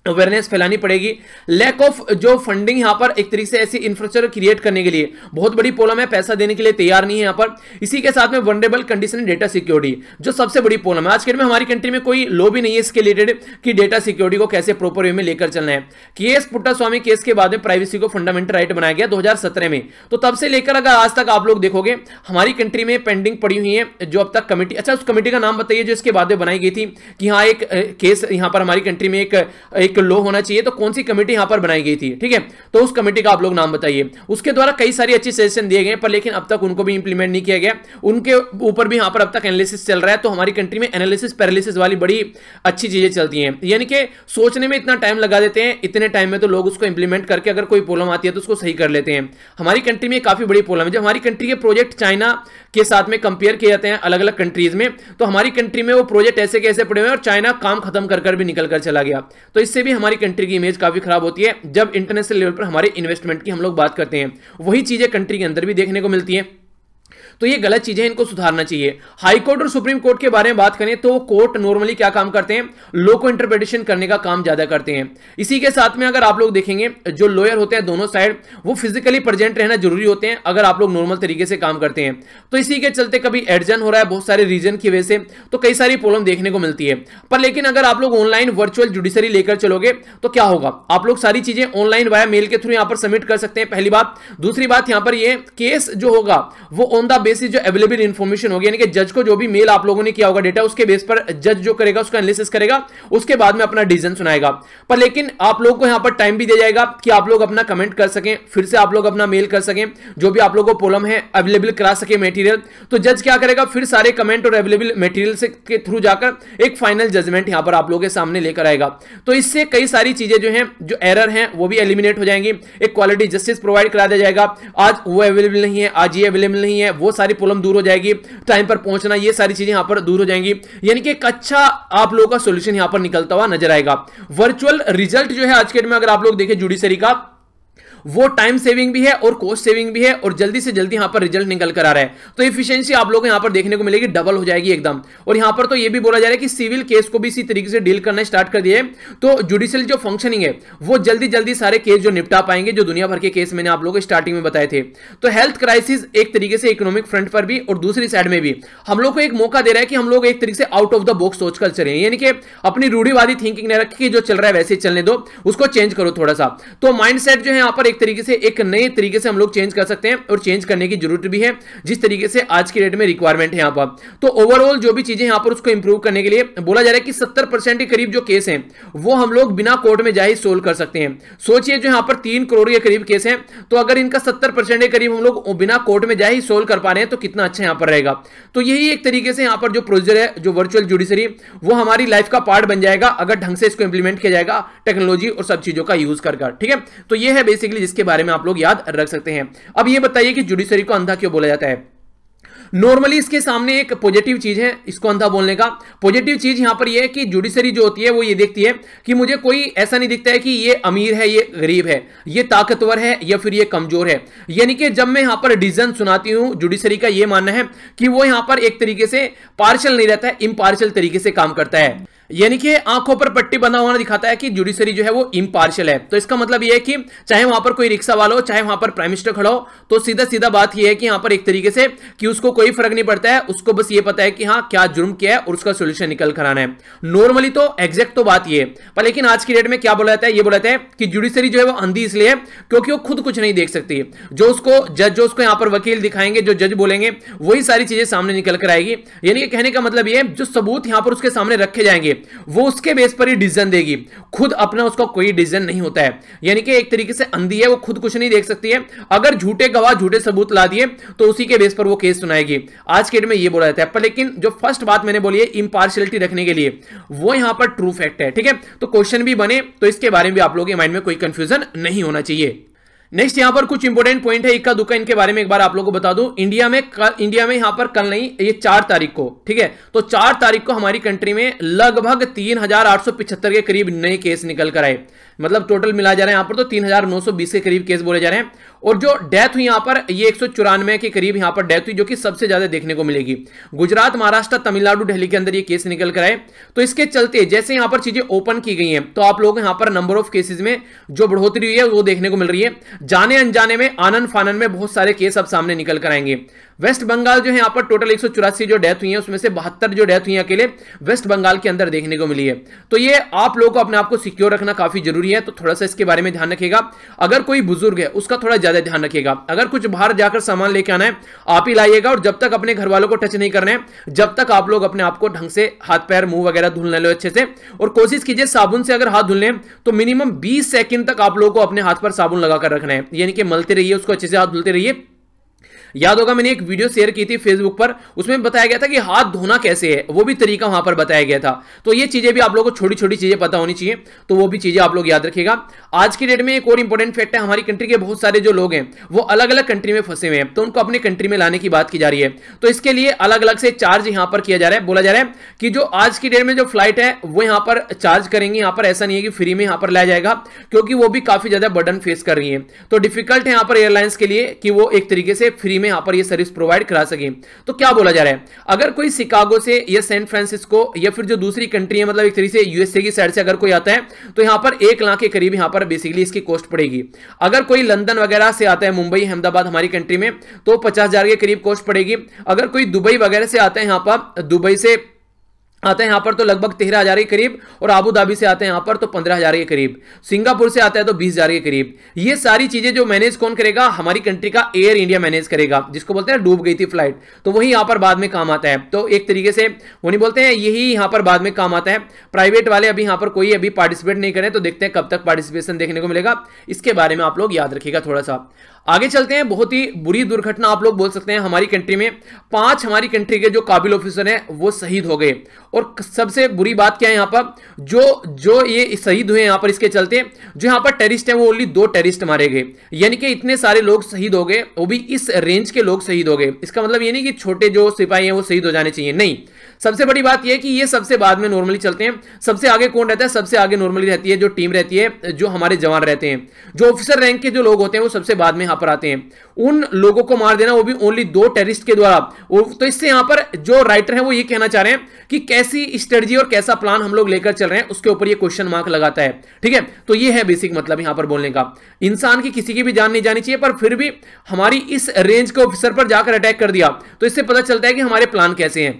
अवेयरनेस फैलानी पड़ेगी लैक ऑफ जो फंडिंग यहाँ पर एक तरीके से ऐसी इंफ्रास्ट्रक्चर क्रिएट करने के लिए बहुत बड़ी प्रॉब्लम है पैसा देने के लिए तैयार नहीं है यहां पर इसी के साथ में वनरेबल कंडीशन डेटा सिक्योरिटी जो सबसे बड़ी प्रॉब्लम है आज के में हमारी कंट्री में कोई लो भी नहीं है इसके रिलेटेड कि डेटा सिक्योरिटी को कैसे प्रॉपर वे में लेकर चलना है केस पुट्टा स्वामी केस के बाद में प्राइवेसी को फंडामेंटल राइट बनाया गया दो में तो तब से लेकर अगर आज तक आप लोग देखोगे हमारी कंट्री में पेंडिंग पड़ी हुई है जो अब तक कमेटी अच्छा उस कमेटी का नाम बताइए जो इसके बाद में बनाई गई थी कि हाँ एक केस यहाँ पर हमारी कंट्री में एक एक लो होना चाहिए तो कौन सी कमेटी यहां पर बनाई गई थी ठीक है तो उस कमेटी का आप लोग नाम बताइए उसके द्वारा कई सारी अच्छी सजेशन दिए गए पर लेकिन अब तक उनको भी इंप्लीमेंट नहीं किया गया उनके ऊपर भी यहां पर अब तक एनालिसिस चल रहा है तो हमारी कंट्री में एनालिसिस पैरालिसिस वाली बड़ी अच्छी चीजें चलती हैं यानी कि सोचने में इतना टाइम लगा देते हैं इतने टाइम में तो लोग उसको इंप्लीमेंट करके अगर कोई प्रॉब्लम आती है तो उसको सही कर लेते हैं हमारी कंट्री में काफी बड़ी प्रॉब्लम है जब हमारी कंट्री के प्रोजेक्ट चाइना के साथ में कंपेयर किए जाते हैं अलग अलग कंट्रीज में तो हमारी कंट्री में वो प्रोजेक्ट ऐसे कैसे पड़े हुए हैं और चाइना काम खत्म कर कर भी निकल कर चला गया तो इससे भी हमारी कंट्री की इमेज काफ़ी खराब होती है जब इंटरनेशनल लेवल पर हमारे इन्वेस्टमेंट की हम लोग बात करते हैं वही चीज़ें कंट्री के अंदर भी देखने को मिलती है तो ये गलत चीजें इनको सुधारना चाहिए हाईकोर्ट और सुप्रीम कोर्ट के बारे में बात करें तो कोर्ट नॉर्मली क्या काम करते हैं लो को इंटरप्रिटेशन करने का काम ज्यादा करते हैं इसी के साथ में अगर आप लोग देखेंगे जो लॉयर होते हैं दोनों साइड वो फिजिकली प्रेजेंट रहना जरूरी होते हैं अगर आप लोग नॉर्मल तरीके से काम करते हैं तो इसी के चलते कभी एडजन हो रहा है बहुत सारे रीजन की वजह से तो कई सारी प्रॉब्लम देखने को मिलती है पर लेकिन अगर आप लोग ऑनलाइन वर्चुअल जुडिशरी लेकर चलोगे तो क्या होगा आप लोग सारी चीजें ऑनलाइन वाया मेल के थ्रू यहां पर सबमिट कर सकते हैं पहली बात दूसरी बात यहां पर ये केस जो होगा वो ऑन द बेसिस जो अवेलेबल इन्फॉर्मेशन होगी यानी कि जज को जो भी मेल आप लोगों ने किया होगा डेटा उसके बेस पर जज जो करेगा उसका एनालिसिस करेगा उसके बाद में अपना डिसीजन सुनाएगा पर लेकिन आप लोगों को यहां पर टाइम भी दिया जाएगा कि आप लोग अपना कमेंट कर सकें फिर से आप लोग अपना मेल कर सकें जो भी आप लोगों को प्रॉब्लम है अवेलेबल करा सके मेटीरियल तो जज क्या करेगा फिर सारे कमेंट और अवेलेबल मेटीरियल के थ्रू जाकर एक फाइनल जजमेंट यहां पर आप लोगों के सामने लेकर आएगा तो इससे कई सारी चीजें जो है जो एरर है वो भी एलिमिनेट हो जाएंगी एक क्वालिटी जस्टिस प्रोवाइड करा दिया जाएगा आज वो अवेलेबल नहीं है आज ये अवेलेबल नहीं है वो सारी प्रॉब्लम दूर हो जाएगी टाइम पर पहुंचना ये सारी चीजें यहां पर दूर हो जाएंगी यानी कि एक अच्छा आप लोगों का सोल्यूशन यहां पर निकलता हुआ नजर आएगा वर्चुअल रिजल्ट जो है आज के डेट में अगर आप लोग देखें जुडिशरी का वो टाइम सेविंग भी है और कॉस्ट सेविंग भी है और जल्दी से जल्दी यहां पर रिजल्ट निकल कर आ रहा है तो इफिशियंसी आप लोग यहां पर देखने को मिलेगी डबल हो जाएगी एकदम और यहां पर तो यह भी बोला जा रहा है कि सिविल केस को भी इसी तरीके से डील करना स्टार्ट कर दिए तो जुडिशियल जो फंक्शनिंग है वो जल्दी जल्दी सारे केस जो निपटा पाएंगे जो दुनिया भर के केस मैंने आप लोग स्टार्टिंग में बताए थे तो हेल्थ क्राइसिस एक तरीके से इकोनॉमिक फ्रंट पर भी और दूसरी साइड में भी हम लोग को एक मौका दे रहा है कि हम लोग एक तरीके से आउट ऑफ द बॉक्स सोचकर चले यानी कि अपनी रूढ़ीवादी थिंकिंग ने रखी जो चल रहा है वैसे चलने दो उसको चेंज करो थोड़ा सा तो माइंड जो है यहाँ पर एक एक तरीके से एक नए तरीके से हम लोग चेंज कर सकते हैं और चेंज करने की जरूरत भी है जिस तरीके से आज की डेट में रिक्वायरमेंट है यहाँ पर तो ओवरऑल जो भी चीजें यहाँ पर उसको इंप्रूव करने के लिए बोला जा रहा है कि सत्तर परसेंट के करीब जो केस है वो हम लोग बिना कोर्ट में जाए सोल्व कर सकते हैं सोचिए जो यहाँ पर तीन करोड़ के करीब केस है तो अगर इनका सत्तर परसेंट के करीब हम लोग बिना कोर्ट में जाए सोल्व कर पा रहे हैं तो कितना अच्छा यहाँ पर रहेगा तो यही एक तरीके से यहाँ पर जो प्रोसीजर है जो वर्चुअल जुडिशरी वो हमारी लाइफ का पार्ट बन जाएगा अगर ढंग से इसको इंप्लीमेंट किया जाएगा टेक्नोलॉजी और सब चीजों का यूज कर ठीक है तो ये है बेसिकली बेसिकली जिसके बारे में आप लोग याद रख सकते हैं अब ये बताइए कि जुडिशरी को अंधा क्यों बोला जाता है नॉर्मली इसके सामने एक पॉजिटिव चीज है इसको अंधा बोलने का पॉजिटिव चीज यहां पर यह है कि जुडिशरी जो होती है वो ये देखती है कि मुझे कोई ऐसा नहीं दिखता है कि ये अमीर है ये गरीब है ये ताकतवर है या फिर ये कमजोर है यानी कि जब मैं यहां पर डिसीजन सुनाती हूं जुडिशरी का ये मानना है कि वो यहां पर एक तरीके से पार्शल नहीं रहता है इम्पार्शल तरीके से काम करता है यानी कि आंखों पर पट्टी बना हुआ दिखाता है कि जुडिशरी जो है वो इम्पार्शियल है तो इसका मतलब यह है कि चाहे वहां पर कोई रिक्शा वाला हो चाहे वहां पर प्राइम मिनिस्टर खड़ा हो तो सीधा सीधा बात यह है कि यहां पर एक तरीके से कि उसको कोई फर्क नहीं पड़ता है उसको बस ये पता है कि हाँ क्या जुर्म किया है और उसका सोल्यूशन निकल कर आना है नॉर्मली तो एग्जैक्ट तो बात यह है पर लेकिन आज की डेट में क्या बोला जाता है ये बोला जाता है कि जुडिशरी जो है वो अंधी इसलिए क्योंकि वो खुद कुछ नहीं देख सकती जो उसको जज जो उसको यहां पर वकील दिखाएंगे जो जज बोलेंगे वही सारी चीजें सामने निकल कर आएगी यानी कि कहने का मतलब ये जो सबूत यहां पर उसके सामने रखे जाएंगे वो उसके बेस पर ही डिसीजन देगी खुद अपना उसका कोई डिसीजन नहीं होता है यानी कि एक तरीके से अंधी है वो खुद कुछ नहीं देख सकती है अगर झूठे गवाह झूठे सबूत ला दिए तो उसी के बेस पर वो केस सुनाएगी आज के डेट में ये बोला जाता है पर लेकिन जो फर्स्ट बात मैंने बोली है इम्पार्शियलिटी रखने के लिए वो यहां पर ट्रू फैक्ट है ठीक है तो क्वेश्चन भी बने तो इसके बारे में भी आप लोगों के माइंड में कोई कंफ्यूजन नहीं होना चाहिए नेक्स्ट यहां पर कुछ इंपोर्टेंट पॉइंट है इक्का दुक्का इनके बारे में एक बार आप लोग को बता दूं इंडिया में कर, इंडिया में यहां पर कल नहीं ये चार तारीख को ठीक है तो चार तारीख को हमारी कंट्री में लगभग तीन के करीब नए केस निकल कर आए मतलब टोटल मिला जा रहा है यहां पर तो तीन के करीब केस बोले जा रहे हैं और जो डेथ हुई यहां पर ये एक के करीब यहां पर डेथ हुई जो कि सबसे ज्यादा देखने को मिलेगी गुजरात महाराष्ट्र तमिलनाडु दिल्ली के अंदर ये केस निकल कर आए तो इसके चलते जैसे यहां पर चीजें ओपन की गई हैं तो आप लोग यहां पर नंबर ऑफ केसेज में जो बढ़ोतरी हुई है वो देखने को मिल रही है जाने अनजाने में आनंद फानन में बहुत सारे केस अब सामने निकल कर आएंगे वेस्ट बंगाल जो है यहाँ पर टोटल एक जो डेथ हुई है उसमें से बहत्तर जो डेथ हुई है अकेले वेस्ट बंगाल के अंदर देखने को मिली है तो ये आप लोगों को अपने आप को सिक्योर रखना काफी जरूरी है तो थोड़ा सा इसके बारे में ध्यान रखेगा अगर कोई बुजुर्ग है उसका थोड़ा ज्यादा ध्यान रखेगा अगर कुछ बाहर जाकर सामान लेके आना है आप ही लाइएगा और जब तक अपने घर वालों को टच नहीं करना है जब तक आप लोग अपने आप को ढंग से हाथ पैर मुंह वगैरह धुलने लो अच्छे से और कोशिश कीजिए साबुन से अगर हाथ धुलने तो मिनिमम बीस सेकंड तक आप लोगों को अपने हाथ पर साबुन लगाकर रखना है यानी कि मलते रहिए उसको अच्छे से हाथ धुलते रहिए याद होगा मैंने एक वीडियो शेयर की थी फेसबुक पर उसमें बताया गया था कि हाथ धोना कैसे है वो भी तरीका वहां पर बताया गया था तो ये चीजें भी आप लोगों को छोटी छोटी चीजें पता होनी चाहिए तो वो भी चीजें आप लोग याद रखिएगा आज की डेट में एक और इंपॉर्टेंट फैक्ट है हमारी कंट्री के बहुत सारे जो लोग हैं वो अलग अलग कंट्री में फंसे हुए हैं तो उनको अपनी कंट्री में लाने की बात की जा रही है तो इसके लिए अलग अलग से चार्ज यहां पर किया जा रहा है बोला जा रहा है कि जो आज की डेट में जो फ्लाइट है वो यहां पर चार्ज करेंगे यहां पर ऐसा नहीं है कि फ्री में यहां पर लाया जाएगा क्योंकि वो भी काफी ज्यादा बर्डन फेस कर रही है तो डिफिकल्ट है यहां पर एयरलाइंस के लिए कि वो एक तरीके से फ्री फ्री में यहां पर ये सर्विस प्रोवाइड करा सके तो क्या बोला जा रहा है अगर कोई शिकागो से या सैन फ्रांसिस्को या फिर जो दूसरी कंट्री है मतलब एक तरीके से यूएसए की साइड से अगर कोई आता है तो यहां पर एक लाख के करीब यहां पर बेसिकली इसकी कॉस्ट पड़ेगी अगर कोई लंदन वगैरह से आता है मुंबई अहमदाबाद हमारी कंट्री में तो पचास के करीब कॉस्ट पड़ेगी अगर कोई दुबई वगैरह से आता है यहां पर दुबई से आते हैं यहां पर तो लगभग तेरह हज़ार के करीब और आबू धाबी से आते हैं यहां पर तो पंद्रह हज़ार के करीब सिंगापुर से आता है तो बीस हज़ार के करीब ये सारी चीज़ें जो मैनेज कौन करेगा हमारी कंट्री का एयर इंडिया मैनेज करेगा जिसको बोलते हैं डूब गई थी फ्लाइट तो वही यहां पर बाद में काम आता है तो एक तरीके से वो नहीं बोलते हैं यही यहां पर बाद में काम आता है प्राइवेट वाले अभी यहां पर कोई अभी पार्टिसिपेट नहीं करें तो देखते हैं कब तक पार्टिसिपेशन देखने को मिलेगा इसके बारे में आप लोग याद रखेगा थोड़ा सा आगे चलते हैं बहुत ही बुरी दुर्घटना आप लोग बोल सकते हैं हमारी कंट्री में पांच हमारी कंट्री के जो काबिल ऑफिसर हैं वो शहीद हो गए और सबसे बुरी बात क्या है यहाँ पर जो जो ये शहीद हुए यहाँ पर इसके चलते जो यहाँ पर टेरिस्ट हैं वो ओनली दो टेरिस्ट मारे गए यानी कि इतने सारे लोग शहीद हो गए वो भी इस रेंज के लोग शहीद हो गए इसका मतलब ये नहीं कि छोटे जो सिपाही हैं वो शहीद हो जाने चाहिए नहीं सबसे बड़ी बात यह कि ये सबसे बाद में नॉर्मली चलते हैं सबसे आगे कौन रहता है सबसे आगे नॉर्मली रहती है जो टीम रहती है जो हमारे जवान रहते हैं जो ऑफिसर रैंक के जो लोग होते हैं वो सबसे बाद में यहां पर आते हैं उन लोगों को मार देना वो भी ओनली दो टेरिस्ट के द्वारा तो इससे यहां पर जो राइटर है वो ये कहना चाह रहे हैं कि कैसी स्ट्रेटजी और कैसा प्लान हम लोग लेकर चल रहे हैं उसके ऊपर ये क्वेश्चन मार्क लगाता है ठीक है तो ये है बेसिक मतलब यहां पर बोलने का इंसान की किसी की भी जान नहीं जानी चाहिए पर फिर भी हमारी इस रेंज के ऑफिसर पर जाकर अटैक कर दिया तो इससे पता चलता है कि हमारे प्लान कैसे हैं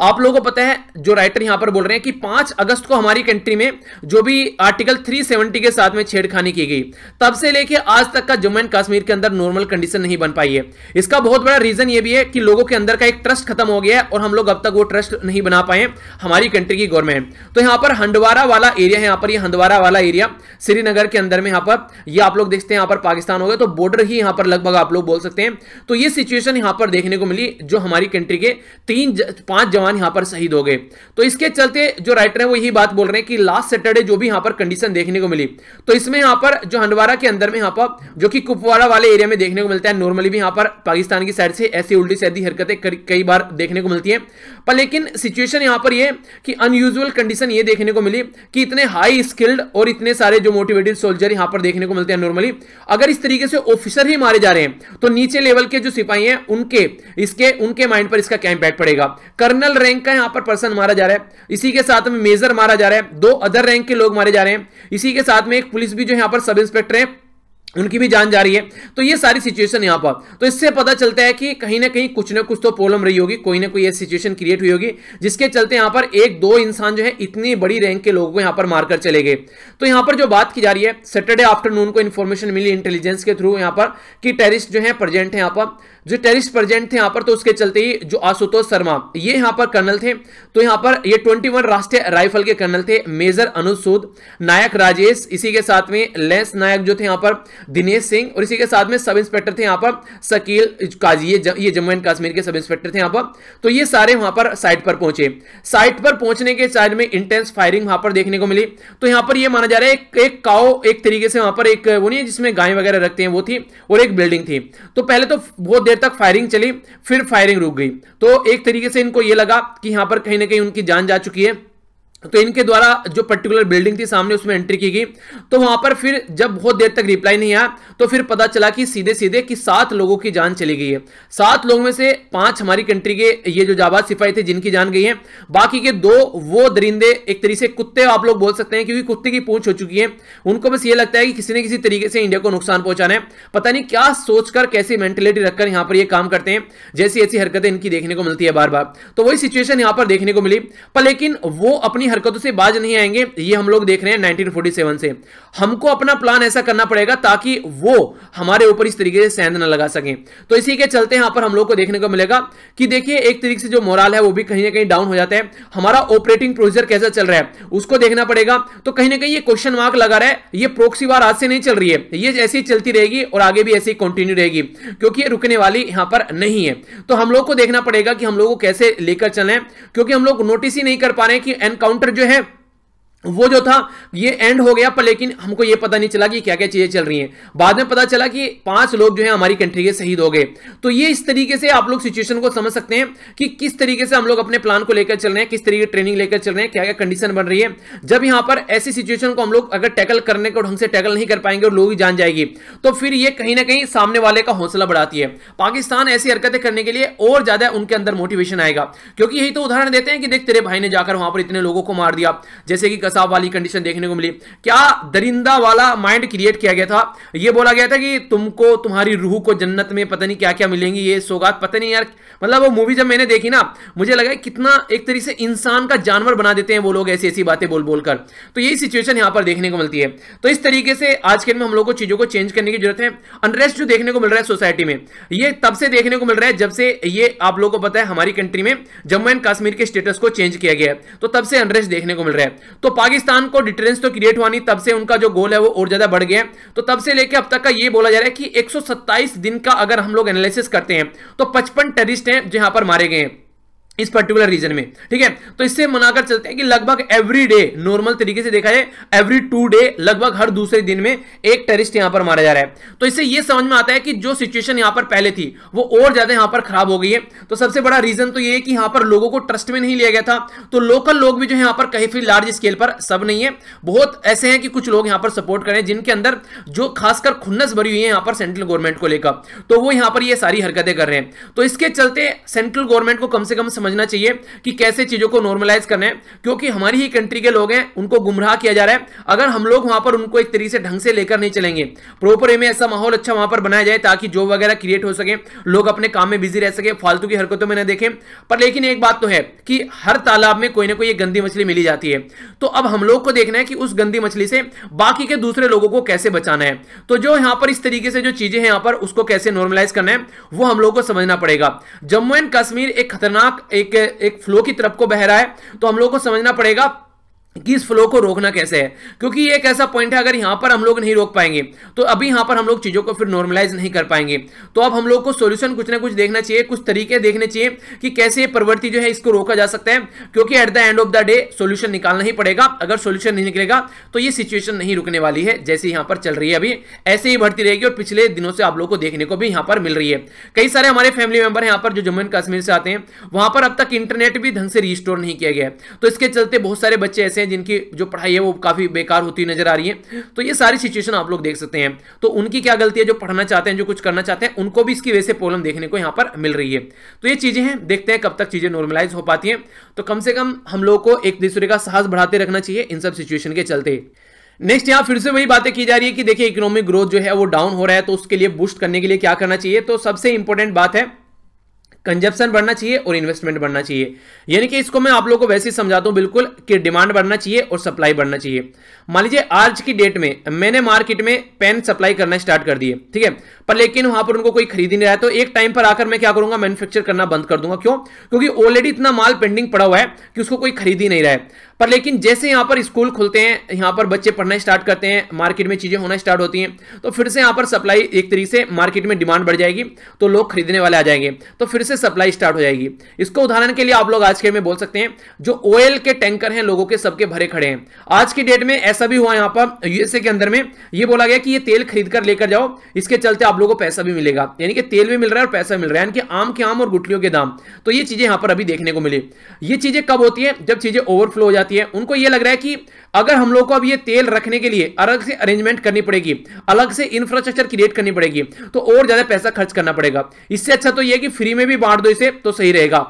आप लोगों को पता है जो राइटर यहां पर बोल रहे हैं कि पांच अगस्त को हमारी कंट्री में जो भी आर्टिकल 370 के साथ में छेड़खानी की गई तब से लेके आज तक का जम्मू एंड कश्मीर के अंदर नॉर्मल कंडीशन नहीं बन पाई है इसका बहुत बड़ा रीजन ये भी है कि लोगों के अंदर का एक ट्रस्ट खत्म हो गया है और हम लोग अब तक वो ट्रस्ट नहीं बना पाए हमारी कंट्री की गवर्नमेंट तो यहां पर हंडवारा वाला एरिया है यहां पर ये हंडवारा वाला एरिया श्रीनगर के अंदर में यहां पर ये आप लोग देखते हैं यहां पर पाकिस्तान हो गया तो बॉर्डर ही यहां पर लगभग आप लोग बोल सकते हैं तो ये सिचुएशन यहां पर देखने को मिली जो हमारी कंट्री के तीन पांच जवान जवान यहां पर शहीद हो गए तो इसके चलते जो राइटर है वो यही बात बोल रहे हैं कि लास्ट सैटरडे जो भी यहां पर कंडीशन देखने को मिली तो इसमें यहां पर जो हंडवारा के अंदर में यहां पर जो कि कुपवाड़ा वाले एरिया में देखने को मिलता है नॉर्मली भी यहां पर पाकिस्तान की साइड से ऐसी उल्टी सीधी हरकतें कई बार देखने को मिलती है पर लेकिन सिचुएशन यहां पर यह कि अनयूजल कंडीशन ये देखने को मिली कि इतने हाई स्किल्ड और इतने सारे जो मोटिवेटेड सोल्जर यहां पर देखने को मिलते हैं नॉर्मली अगर इस तरीके से ऑफिसर ही मारे जा रहे हैं तो नीचे लेवल के जो सिपाही हैं उनके इसके उनके माइंड पर इसका क्या इंपैक्ट पड़ेगा कर्नल जनरल रैंक का यहां पर पर्सन मारा जा रहा है इसी के साथ में मेजर मारा जा रहा है दो अदर रैंक के लोग मारे जा रहे हैं इसी के साथ में एक पुलिस भी जो यहां पर सब इंस्पेक्टर है उनकी भी जान जा रही है तो ये सारी सिचुएशन यहाँ पर तो इससे पता चलता है कि कहीं ना कहीं कुछ ना कुछ तो प्रॉब्लम रही होगी कोई ना कोई ऐसी सिचुएशन क्रिएट हुई होगी जिसके चलते यहाँ पर एक दो इंसान जो है इतनी बड़ी रैंक के लोगों को यहाँ पर मारकर चले गए तो यहाँ पर जो बात की जा रही है सैटरडे आफ्टरनून को इन्फॉर्मेशन मिली इंटेलिजेंस के थ्रू यहाँ पर कि टेरिस्ट जो है प्रेजेंट है यहाँ पर जो टेरिस्ट प्रेजेंट थे यहां पर तो उसके चलते ही जो आशुतोष शर्मा ये यहां पर कर्नल थे तो यहां पर ये 21 राष्ट्रीय राइफल के कर्नल थे मेजर अनुसूद नायक राजेश इसी के साथ में लेंस नायक जो थे यहां पर दिनेश सिंह और इसी के साथ में सब इंस्पेक्टर थे यहां पर शकील काजी ये, ये जम्मू एंड कश्मीर के सब इंस्पेक्टर थे यहां पर तो ये सारे वहां पर साइट पर पहुंचे साइट पर पहुंचने के साइड में इंटेंस फायरिंग वहां पर देखने को मिली तो यहां पर यह माना जा रहा है एक काओ एक तरीके से वहां पर एक वो नहीं जिसमें गाय वगैरह रखते हैं वो थी और एक बिल्डिंग थी तो पहले तो बहुत देर तक फायरिंग चली फिर फायरिंग रुक गई तो एक तरीके से इनको ये लगा कि यहां पर कहीं ना कहीं उनकी जान जा चुकी है तो इनके द्वारा जो पर्टिकुलर बिल्डिंग थी सामने उसमें एंट्री की गई तो वहां पर फिर जब बहुत देर तक रिप्लाई नहीं आया तो फिर पता चला कि सीधे सीधे कि सात लोगों की जान चली गई है सात लोगों में से पांच हमारी कंट्री के ये जो जाबाज सिपाही थे जिनकी जान गई है बाकी के दो वो दरिंदे एक तरीके से कुत्ते आप लोग बोल सकते हैं क्योंकि कुत्ते की पूछ हो चुकी है उनको बस ये लगता है कि किसी न किसी तरीके से इंडिया को नुकसान पहुंचाना है पता नहीं क्या सोचकर कैसी मेंटेलिटी रखकर यहां पर यह काम करते हैं जैसी ऐसी हरकतें इनकी देखने को मिलती है बार बार तो वही सिचुएशन यहां पर देखने को मिली पर लेकिन वो अपनी हरकतों से बाज नहीं आएंगे ये हम लोग देख रहे हैं 1947 से हमको अपना प्लान ऐसा करना पड़ेगा ताकि वो हमारे ऊपर इस तरीके से सेंध न लगा सकें तो इसी के चलते यहां पर हम लोग को देखने को मिलेगा कि देखिए एक तरीके से जो मोरल है वो भी कहीं ना कहीं डाउन हो जाता है हमारा ऑपरेटिंग प्रोसीजर कैसा चल रहा है उसको देखना पड़ेगा तो कहीं ना कहीं ये क्वेश्चन मार्क लगा रहा है ये प्रोक्सी वार आज से नहीं चल रही है ये ऐसी चलती रहेगी और आगे भी ऐसी कंटिन्यू रहेगी क्योंकि ये रुकने वाली यहां पर नहीं है तो हम लोग को देखना पड़ेगा कि हम लोग को कैसे लेकर चलें क्योंकि हम लोग नोटिस ही नहीं कर पा रहे हैं कि एनकाउंटर काउंटर जो है वो जो था ये एंड हो गया पर लेकिन हमको ये पता नहीं चला कि क्या क्या चीज़ें चल रही हैं बाद में पता चला कि पांच लोग जो है हमारी कंट्री के शहीद हो गए तो ये इस तरीके से आप लोग सिचुएशन को समझ सकते हैं कि किस तरीके से हम लोग अपने प्लान को लेकर चल रहे हैं किस तरीके ट्रेनिंग लेकर चल रहे हैं क्या क्या कंडीशन बन रही है जब यहां पर ऐसी सिचुएशन को हम लोग अगर टैकल करने को ढंग से टैकल नहीं कर पाएंगे और लोग ही जान जाएगी तो फिर ये कहीं ना कहीं सामने वाले का हौसला बढ़ाती है पाकिस्तान ऐसी हरकतें करने के लिए और ज़्यादा उनके अंदर मोटिवेशन आएगा क्योंकि यही तो उदाहरण देते हैं कि देख तेरे भाई ने जाकर वहां पर इतने लोगों को मार दिया जैसे कि साहब वाली कंडीशन देखने को मिली क्या दरिंदा वाला माइंड क्रिएट किया गया था ये बोला गया था कि तुमको तुम्हारी रूह को जन्नत में पता नहीं क्या क्या मिलेंगी ये सौगात पता नहीं यार मतलब वो मूवी जब मैंने देखी ना मुझे लगा कितना एक तरीके से इंसान का जानवर बना देते हैं वो लोग ऐसी ऐसी बातें बोल बोलकर तो यही सिचुएशन यहां पर देखने को मिलती है तो इस तरीके से आज के में हम लोग को चीज़ों को चेंज करने की जरूरत है अनरेस्ट जो देखने को मिल रहा है सोसाइटी में ये तब से देखने को मिल रहा है जब से ये आप लोगों को पता है हमारी कंट्री में जम्मू एंड कश्मीर के स्टेटस को चेंज किया गया है तो तब से अनरेस्ट देखने को मिल रहा है तो पाकिस्तान को डिटरेंस तो क्रिएट हुआ नहीं तब से उनका जो गोल है वो और ज़्यादा बढ़ गया तो तब से लेकर अब तक का ये बोला जा रहा है कि 127 दिन का अगर हम लोग एनालिसिस करते हैं तो पचपन टेरिस्ट हैं जो पर मारे गए हैं इस पर्टिकुलर रीजन में ठीक है तो इससे मनाकर चलते हैं कि लगभग एवरी डे नॉर्मल तरीके से देखा जाए एवरी टू डे लगभग हर दूसरे दिन में एक टेरिस्ट यहां पर मारा जा रहा है तो इससे यह समझ में आता है कि जो सिचुएशन यहां पर पहले थी वो और ज्यादा यहां पर खराब हो गई है तो सबसे बड़ा रीजन तो यह है कि यहां पर लोगों को ट्रस्ट में नहीं लिया गया था तो लोकल लोग भी जो यहां पर कहीं फिर लार्ज स्केल पर सब नहीं है बहुत ऐसे हैं कि कुछ लोग यहां पर सपोर्ट करें जिनके अंदर जो खासकर खुन्नस भरी हुई है यहां पर सेंट्रल गवर्नमेंट को लेकर तो वो यहां पर यह सारी हरकतें कर रहे हैं तो इसके चलते सेंट्रल गवर्नमेंट को कम से कम समझना चाहिए कि कैसे चीज़ों को नॉर्मलाइज करना है क्योंकि हमारी ही कंट्री के लोग हैं उनको गुमराह किया जा रहा है अगर हम लोग वहां पर उनको एक तरीके से ढंग से लेकर नहीं चलेंगे प्रॉपर वे में ऐसा माहौल अच्छा वहां पर बनाया जाए ताकि जॉब वगैरह क्रिएट हो सके लोग अपने काम में बिजी रह सके फालतू की हरकतों में न देखें पर लेकिन एक बात तो है कि हर तालाब में कोई ना कोई गंदी मछली मिली जाती है तो अब हम लोग को देखना है कि उस गंदी मछली से बाकी के दूसरे लोगों को कैसे बचाना है तो जो यहां पर इस तरीके से जो चीजें हैं यहां पर उसको कैसे नॉर्मलाइज करना है वो हम लोग को समझना पड़ेगा जम्मू एंड कश्मीर एक खतरनाक एक एक फ्लो की तरफ को बह रहा है तो हम लोग को समझना पड़ेगा कि इस फ्लो को रोकना कैसे है क्योंकि ये एक ऐसा पॉइंट है अगर यहाँ पर हम लोग नहीं रोक पाएंगे तो अभी यहाँ पर हम लोग चीज़ों को फिर नॉर्मलाइज नहीं कर पाएंगे तो अब हम लोग को सोल्यूशन कुछ ना कुछ देखना चाहिए कुछ तरीके देखने चाहिए कि कैसे ये प्रवृत्ति जो है इसको रोका जा सकता है क्योंकि at the end of the day solution निकालना ही पड़ेगा अगर सोल्यूशन नहीं निकलेगा तो ये सिचुएशन नहीं रुकने वाली है जैसे यहाँ पर चल रही है अभी ऐसे ही बढ़ती रहेगी और पिछले दिनों से आप लोग को देखने को भी यहाँ पर मिल रही है कई सारे हमारे फैमिली मेंबर यहाँ पर जो जम्मू एंड कश्मीर से आते हैं वहाँ पर अब तक इंटरनेट भी ढंग से रिस्टोर नहीं किया गया तो इसके चलते बहुत सारे बच्चे ऐसे हैं जिनकी जो पढ़ाई है वो काफ़ी बेकार होती नजर आ रही है तो ये सारी सिचुएशन आप लोग देख सकते हैं तो उनकी क्या गलती है जो पढ़ना चाहते हैं जो कुछ करना चाहते हैं उनको भी इसकी वजह से प्रॉब्लम देखने को यहाँ पर मिल रही है तो ये चीज़ें हैं देखते हैं कब तक चीज़ें नॉर्मलाइज हो पाती है तो कम से कम हम लोग को एक दूसरे का साहस बढ़ाते रखना चाहिए इन सब सिचुएशन के चलते नेक्स्ट यहाँ फिर से वही बातें की जा रही है कि देखिए इकोनॉमिक ग्रोथ जो है वो डाउन हो रहा है तो उसके लिए बूस्ट करने के लिए क्या करना चाहिए तो सबसे इंपॉर्टेंट बात है कंजप्शन बढ़ना चाहिए और इन्वेस्टमेंट बढ़ना चाहिए यानी कि इसको मैं आप लोगों को वैसे ही समझाता हूं बिल्कुल कि डिमांड बढ़ना चाहिए और सप्लाई बढ़ना चाहिए मान लीजिए आज की डेट में मैंने मार्केट में पेन सप्लाई करना स्टार्ट कर दिए ठीक है पर लेकिन वहां पर उनको कोई खरीद नहीं रहा है तो एक टाइम पर आकर मैं क्या करूंगा मैन्युफैक्चर करना बंद कर दूंगा क्यों क्योंकि ऑलरेडी इतना माल पेंडिंग पड़ा हुआ है कि उसको कोई खरीद ही नहीं रहा है पर लेकिन जैसे यहां पर स्कूल खुलते हैं यहां पर बच्चे पढ़ना स्टार्ट करते हैं मार्केट में चीज़ें होना स्टार्ट होती हैं तो फिर से यहां पर सप्लाई एक तरीके से मार्केट में डिमांड बढ़ जाएगी तो लोग खरीदने वाले आ जाएंगे तो फिर से सप्लाई स्टार्ट हो जाएगी इसको उदाहरण के लिए आप लोग आज के में बोल सकते हैं जो ऑयल के टैंकर हैं लोगों के सबके भरे खड़े हैं आज की डेट में ऐसा ऐसा भी हुआ यहाँ पर यूएसए के अंदर में ये बोला गया कि ये तेल खरीद कर लेकर जाओ इसके चलते आप लोगों को पैसा भी मिलेगा यानी कि तेल भी मिल रहा है और पैसा मिल रहा है यानी कि आम के आम और गुटलियों के दाम तो ये चीजें यहाँ पर अभी देखने को मिली ये चीजें कब होती है जब चीजें ओवरफ्लो हो जाती है उनको ये लग रहा है कि अगर हम लोग को अब ये तेल रखने के लिए अलग से अरेंजमेंट करनी पड़ेगी अलग से इंफ्रास्ट्रक्चर क्रिएट करनी पड़ेगी तो और ज्यादा पैसा खर्च करना पड़ेगा इससे अच्छा तो यह कि फ्री में भी बांट दो इसे तो सही रहेगा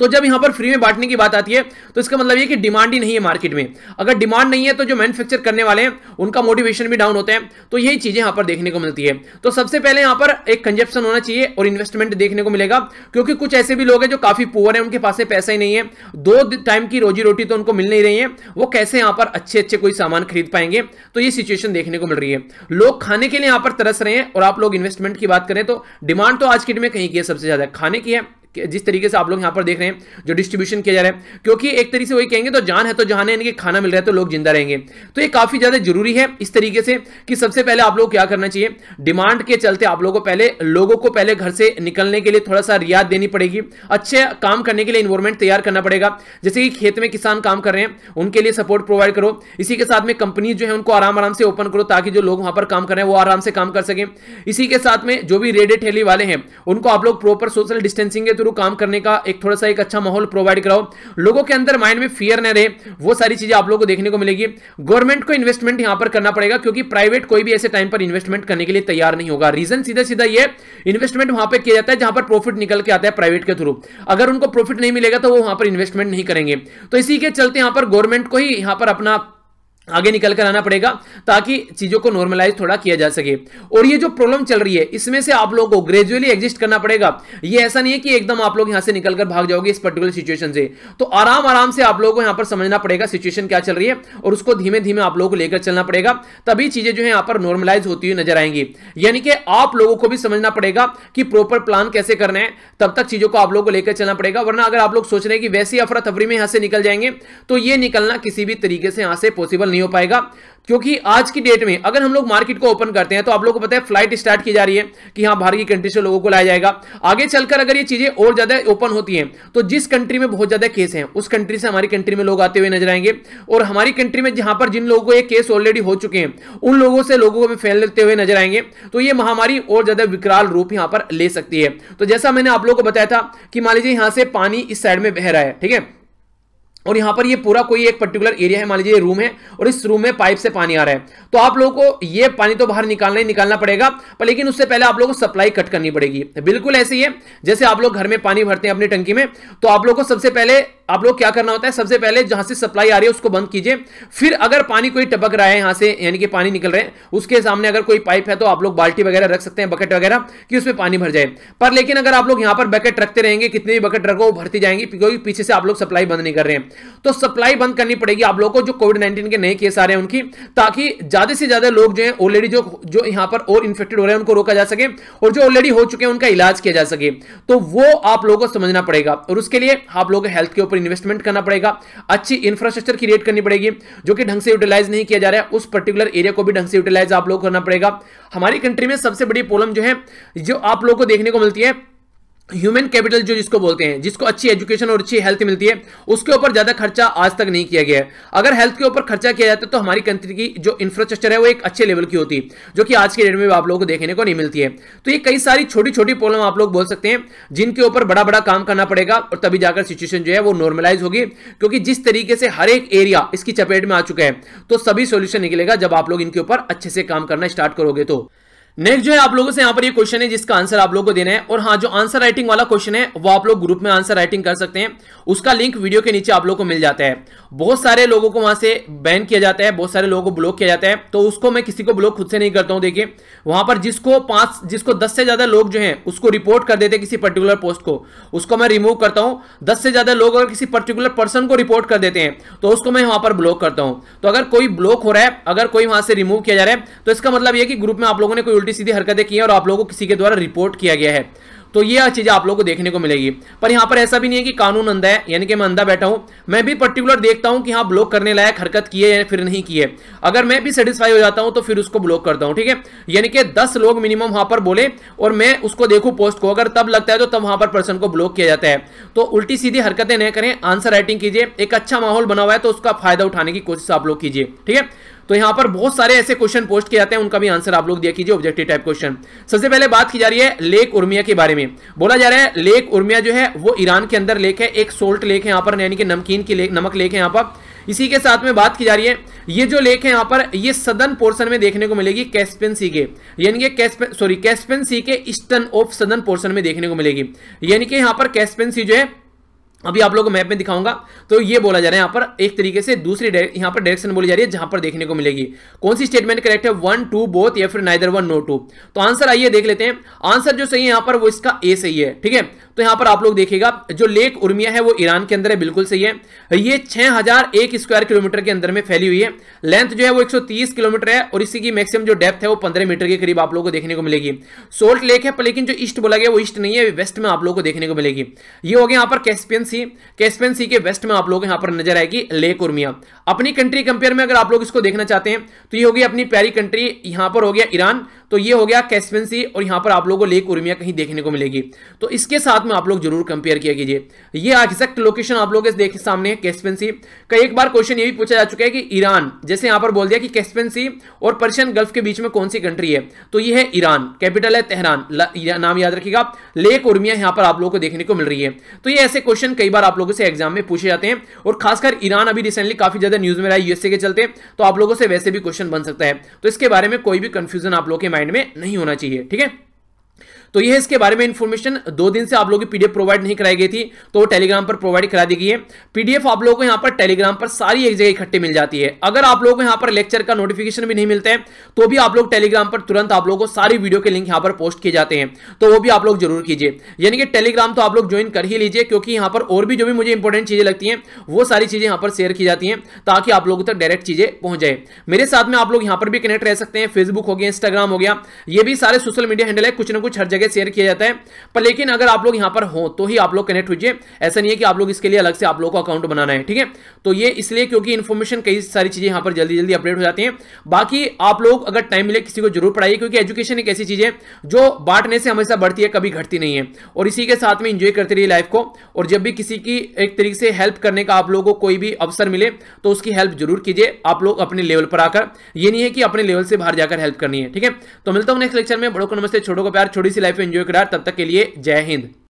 तो जब यहां पर फ्री में बांटने की बात आती है तो इसका मतलब ये कि डिमांड ही नहीं है मार्केट में अगर डिमांड नहीं है तो जो मैन्युफैक्चर करने वाले हैं उनका मोटिवेशन भी डाउन होता है तो यही चीज़ें यहां पर देखने को मिलती है तो सबसे पहले यहां पर एक कंजेप्शन होना चाहिए और इन्वेस्टमेंट देखने को मिलेगा क्योंकि कुछ ऐसे भी लोग हैं जो काफ़ी पुअर है उनके पास पैसा ही नहीं है दो टाइम की रोजी रोटी तो उनको मिल नहीं रही है वो कैसे यहां पर अच्छे अच्छे कोई सामान खरीद पाएंगे तो ये सिचुएशन देखने को मिल रही है लोग खाने के लिए यहां पर तरस रहे हैं और आप लोग इन्वेस्टमेंट की बात करें तो डिमांड तो आज की डेट में कहीं की है सबसे ज़्यादा खाने की है जिस तरीके से आप लोग यहां पर देख रहे हैं जो डिस्ट्रीब्यूशन किया जा रहा है क्योंकि एक तरीके से वही कहेंगे तो जान है तो जहान है यानी खाना मिल रहा है तो लोग जिंदा रहेंगे तो ये काफ़ी ज़्यादा जरूरी है इस तरीके से कि सबसे पहले आप लोग क्या करना चाहिए डिमांड के चलते आप लोगों को पहले लोगों को पहले घर से निकलने के लिए थोड़ा सा रियायत देनी पड़ेगी अच्छे काम करने के लिए इन्वायरमेंट तैयार करना पड़ेगा जैसे कि खेत में किसान काम कर रहे हैं उनके लिए सपोर्ट प्रोवाइड करो इसी के साथ में कंपनी जो है उनको आराम आराम से ओपन करो ताकि जो लोग वहां पर काम कर रहे हैं वो आराम से काम कर सके इसी के साथ में जो भी रेडे ठेली वाले हैं उनको आप लोग प्रॉपर सोशल डिस्टेंसिंग के करो काम करने का एक थोड़ा सा एक अच्छा माहौल प्रोवाइड कराओ लोगों के अंदर माइंड में फियर न रहे वो सारी चीजें आप लोगों को देखने को मिलेगी गवर्नमेंट को इन्वेस्टमेंट यहां पर करना पड़ेगा क्योंकि प्राइवेट कोई भी ऐसे टाइम पर इन्वेस्टमेंट करने के लिए तैयार नहीं होगा रीजन सीधा सीधा ये इन्वेस्टमेंट वहां पर किया जाता है जहां पर प्रॉफिट निकल के आता है प्राइवेट के थ्रू अगर उनको प्रॉफिट नहीं मिलेगा तो वो वहां पर इन्वेस्टमेंट नहीं करेंगे तो इसी के चलते यहां पर गवर्नमेंट को ही यहां पर अपना आगे निकल कर आना पड़ेगा ताकि चीजों को नॉर्मलाइज थोड़ा किया जा सके और ये जो प्रॉब्लम चल रही है इसमें से आप लोगों को ग्रेजुअली एग्जिस्ट करना पड़ेगा ये ऐसा नहीं है कि एकदम आप लोग यहां से निकलकर भाग जाओगे इस पर्टिकुलर सिचुएशन से तो आराम आराम से आप लोगों को यहां पर समझना पड़ेगा सिचुएशन क्या चल रही है और उसको धीमे धीमे आप लोगों को लेकर चलना पड़ेगा तभी चीजें जो है यहां पर नॉर्मलाइज होती हुई नजर आएंगी यानी कि आप लोगों को भी समझना पड़ेगा कि प्रॉपर प्लान कैसे करना है तब तक चीजों को आप लोगों को लेकर चलना पड़ेगा वरना अगर आप लोग सोच रहे हैं कि वैसी अफरा तफरी में यहां से निकल जाएंगे तो ये निकलना किसी भी तरीके से यहां से पॉसिबल नहीं हो पाएगा क्योंकि आज की डेट में अगर हम लोग मार्केट को ओपन करते हैं तो आप लोगों को पता है फ्लाइट स्टार्ट की जा रही है कि हाँ बाहर की कंट्री से लोगों को लाया जाएगा आगे चलकर अगर ये चीजें और ज्यादा ओपन होती हैं तो जिस कंट्री में बहुत ज्यादा केस हैं उस कंट्री से हमारी कंट्री में लोग आते हुए नजर आएंगे और हमारी कंट्री में जहां पर जिन लोगों को ये केस ऑलरेडी हो चुके हैं उन लोगों से लोगों को भी फैलते हुए नजर आएंगे तो ये महामारी और ज्यादा विकराल रूप यहां पर ले सकती है तो जैसा मैंने आप लोगों को बताया था कि मान लीजिए यहां से पानी इस साइड में बह रहा है ठीक है और यहाँ पर ये पूरा कोई एक पर्टिकुलर एरिया है मान लीजिए रूम है और इस रूम में पाइप से पानी आ रहा है तो आप लोगों को ये पानी तो बाहर निकालना ही निकालना पड़ेगा पर लेकिन उससे पहले आप लोगों को सप्लाई कट करनी पड़ेगी बिल्कुल ऐसे ही है जैसे आप लोग घर में पानी भरते हैं अपनी टंकी में तो आप लोग को सबसे पहले आप लोग क्या करना होता है सबसे पहले जहां से सप्लाई आ रही है उसको बंद कीजिए फिर अगर पानी कोई टपक रहा है यहां से यानी कि पानी निकल रहे हैं उसके सामने अगर कोई पाइप है तो आप लोग बाल्टी वगैरह रख सकते हैं बकेट वगैरह कि उसमें पानी भर जाए पर लेकिन अगर आप लोग यहां पर बकेट रखते रहेंगे कितने भी बकेट रखो वो भरती जाएंगी क्योंकि पीछे से आप लोग सप्लाई बंद नहीं कर रहे हैं तो सप्लाई बंद करनी पड़ेगी आप लोगों को जो कोविड नाइन्टीन के नए केस आ रहे हैं उनकी ताकि ज्यादा से ज्यादा लोग जो है ऑलरेडी जो जो यहां पर और इन्फेक्टेड हो रहे हैं उनको रोका जा सके और जो ऑलरेडी हो चुके हैं उनका इलाज किया जा सके तो वो आप लोगों को समझना पड़ेगा और उसके लिए आप लोगों को हेल्थ के ऊपर इन्वेस्टमेंट करना पड़ेगा अच्छी इंफ्रास्ट्रक्चर क्रिएट करनी पड़ेगी जो कि ढंग से यूटिलाइज नहीं किया जा रहा है उस पर्टिकुलर एरिया को भी ढंग से यूटिलाइज आप लोग करना पड़ेगा हमारी कंट्री में सबसे बड़ी प्रॉब्लम जो है जो आप लोग को देखने को मिलती है ह्यूमन कैपिटल जो जिसको बोलते हैं जिसको अच्छी एजुकेशन और अच्छी हेल्थ मिलती है उसके ऊपर ज़्यादा खर्चा आज तक नहीं किया गया है अगर हेल्थ के ऊपर खर्चा किया जाता है तो हमारी कंट्री की जो इंफ्रास्ट्रक्चर है वो एक अच्छे लेवल की होती जो कि आज के डेट में आप लोगों को देखने को नहीं मिलती है तो ये कई सारी छोटी छोटी प्रॉब्लम आप लोग बोल सकते हैं जिनके ऊपर बड़ा बड़ा काम करना पड़ेगा और तभी जाकर सिचुएशन जो है वो नॉर्मलाइज होगी क्योंकि जिस तरीके से हर एक एरिया इसकी चपेट में आ चुका है तो सभी सोल्यूशन निकलेगा जब आप लोग इनके ऊपर अच्छे से काम करना स्टार्ट करोगे तो नेक्स्ट जो है आप लोगों से यहाँ पर ये क्वेश्चन है जिसका आंसर आप लोगों को देना है और हाँ जो आंसर राइटिंग वाला क्वेश्चन है वो आप लोग ग्रुप में आंसर राइटिंग कर सकते हैं उसका लिंक वीडियो के नीचे आप लोगों को मिल जाता है बहुत सारे लोगों को वहां से बैन किया जाता है बहुत सारे लोगों को ब्लॉक किया जाता है तो उसको मैं किसी को ब्लॉक खुद से नहीं करता हूँ देखिए वहां पर जिसको पांच जिसको दस से ज्यादा लोग जो है उसको रिपोर्ट कर देते किसी पर्टिकुलर पोस्ट को उसको मैं रिमूव करता हूँ दस से ज्यादा लोग अगर किसी पर्टिकुलर पर्सन को रिपोर्ट कर देते हैं तो उसको मैं वहां पर ब्लॉक करता हूँ तो अगर कोई ब्लॉक हो रहा है अगर कोई वहां से रिमूव किया जा रहा है तो इसका मतलब यह कि ग्रुप में आप लोगों ने कोई उल्टी सीधी हरकतें की हैं और आप लोगों को किसी के द्वारा रिपोर्ट किया गया है तो ये चीज़ें आप लोगों को देखने को मिलेगी पर यहाँ पर ऐसा भी नहीं है कि कानून अंधा है यानी कि मैं अंधा बैठा हूँ मैं भी पर्टिकुलर देखता हूँ कि हाँ ब्लॉक करने लायक हरकत की है या फिर नहीं की है अगर मैं भी सेटिस्फाई हो जाता हूँ तो फिर उसको ब्लॉक करता हूँ ठीक है यानी कि दस लोग मिनिमम वहाँ पर बोले और मैं उसको देखूँ पोस्ट को अगर तब लगता है तो तब वहाँ पर पर्सन को ब्लॉक किया जाता है तो उल्टी सीधी हरकतें न करें आंसर राइटिंग कीजिए एक अच्छा माहौल बना हुआ है तो उसका फायदा उठाने की कोशिश आप लोग कीजिए ठीक है तो यहाँ पर बहुत सारे ऐसे क्वेश्चन पोस्ट किए जाते हैं उनका भी आंसर आप लोग दिया कीजिए ऑब्जेक्टिव टाइप क्वेश्चन सबसे पहले बात की जा रही है लेक उर्मिया के बारे में बोला जा रहा है लेक उर्मिया जो है वो ईरान के अंदर लेक है एक सोल्ट लेक है यहाँ पर यानी कि नमकीन की लेक नमक लेक है यहाँ पर इसी के साथ में बात की जा रही है ये जो लेक है यहां पर ये सदन पोर्शन में देखने को मिलेगी कैस्पियन सी के यानी कि कैस्पियन सॉरी कैस्पियन सी के ईस्टर्न ऑफ सदन पोर्शन में देखने को मिलेगी यानी कि यहाँ पर कैस्पियन सी जो है अभी आप लोगों को मैप में दिखाऊंगा तो ये बोला जा रहा है यहाँ पर एक तरीके से दूसरी यहाँ पर डायरेक्शन बोली जा रही है जहां पर देखने को मिलेगी कौन सी स्टेटमेंट करेक्ट है वन टू बोथ या फिर नाइदर वन नो टू तो आंसर आइए देख लेते हैं आंसर जो सही है यहाँ पर वो इसका ए सही है ठीक है तो यहाँ पर आप लोग देखेगा जो लेक उर्मिया है वो ईरान के अंदर है बिल्कुल सही है ये छह स्क्वायर किलोमीटर के अंदर में फैली हुई है लेंथ जो है वो एक किलोमीटर है और इसी की मैक्सिमम जो डेप्थ है वो पंद्रह मीटर के करीब आप लोग को देखने को मिलेगी सोल्ट लेक है लेकिन जो ईस्ट बोला गया वो ईस्ट नहीं है वेस्ट में आप लोग को देखने को मिलेगी ये हो गया यहाँ पर कैसपियन सी कैस्पेंसी सी के वेस्ट में आप लोग यहां पर नजर आएगी लेक उर्मिया अपनी कंट्री कंपेयर में अगर आप लोग इसको देखना चाहते हैं तो ये होगी अपनी प्यारी कंट्री यहां पर हो गया ईरान तो ये हो गया सी और यहां पर आप लोगों को लेक उर्मिया कहीं देखने को मिलेगी तो इसके साथ में आप लोग जरूर कंपेयर किया कीजिए ये एग्जैक्ट लोकेशन आप लोग देखे सामने है सी कई एक बार क्वेश्चन ये भी पूछा जा चुका है कि ईरान जैसे यहां पर बोल दिया कि सी और पर्शियन गल्फ के बीच में कौन सी कंट्री है तो ये है ईरान कैपिटल है तेहरान नाम याद रखिएगा लेक उर्मिया यहां पर आप लोगों को देखने को मिल रही है तो ये ऐसे क्वेश्चन कई बार आप लोगों से एग्जाम में पूछे जाते हैं और खासकर ईरान अभी रिसेंटली काफी ज्यादा न्यूज में रहा है यूएसए के चलते तो आप लोगों से वैसे भी क्वेश्चन बन सकता है तो इसके बारे में कोई भी कंफ्यूजन आप लोग के माइंड में नहीं होना चाहिए ठीक है तो यह इसके बारे में इंफॉर्मेशन दो दिन से आप लोगों की पीडीएफ प्रोवाइड नहीं कराई गई थी तो वो टेलीग्राम पर प्रोवाइड करा दी गई है पीडीएफ आप लोगों को यहां पर टेलीग्राम पर सारी एक जगह इकट्ठे मिल जाती है अगर आप लोगों को यहाँ पर लेक्चर का नोटिफिकेशन भी नहीं मिलते हैं तो भी आप लोग टेलीग्राम पर तुरंत आप लोगों को सारी वीडियो के लिंक यहां पर पोस्ट किए जाते हैं तो वो भी आप लोग जरूर कीजिए यानी कि टेलीग्राम तो आप लोग ज्वाइन कर ही लीजिए क्योंकि यहां पर और भी जो भी मुझे इंपॉर्टेंट चीजें लगती है वो सारी चीजें यहां पर शेयर की जाती है ताकि आप लोगों तक डायरेक्ट चीजें पहुंच जाए मेरे साथ में आप लोग यहाँ पर भी कनेक्ट रह सकते हैं फेसबुक हो गया इंस्टाग्राम हो गया ये भी सारे सोशल मीडिया हैंडल है कुछ ना कुछ हर जगह जगह शेयर किया जाता है पर लेकिन अगर आप लोग यहां पर हो तो ही आप लोग कनेक्ट हो ऐसा नहीं है कि आप लोग इसके लिए अलग से आप लोग को अकाउंट बनाना है ठीक है तो ये इसलिए क्योंकि इन्फॉर्मेशन कई सारी चीज़ें यहां पर जल्दी जल्दी अपडेट हो जाती है बाकी आप लोग अगर टाइम मिले किसी को जरूर पढ़ाइए क्योंकि एजुकेशन एक ऐसी चीज़ है जो बांटने से हमेशा बढ़ती है कभी घटती नहीं है और इसी के साथ में इंजॉय करते रहिए लाइफ को और जब भी किसी की एक तरीके से हेल्प करने का आप लोगों को कोई भी अवसर मिले तो उसकी हेल्प जरूर कीजिए आप लोग अपने लेवल पर आकर ये नहीं है कि अपने लेवल से बाहर जाकर हेल्प करनी है ठीक है तो मिलता हूं नेक्स्ट लेक्चर में बड़ों को नमस्ते छोटों को प्यार छोटी सी लाइफ लाइफ एंजॉय करा तब तक के लिए जय हिंद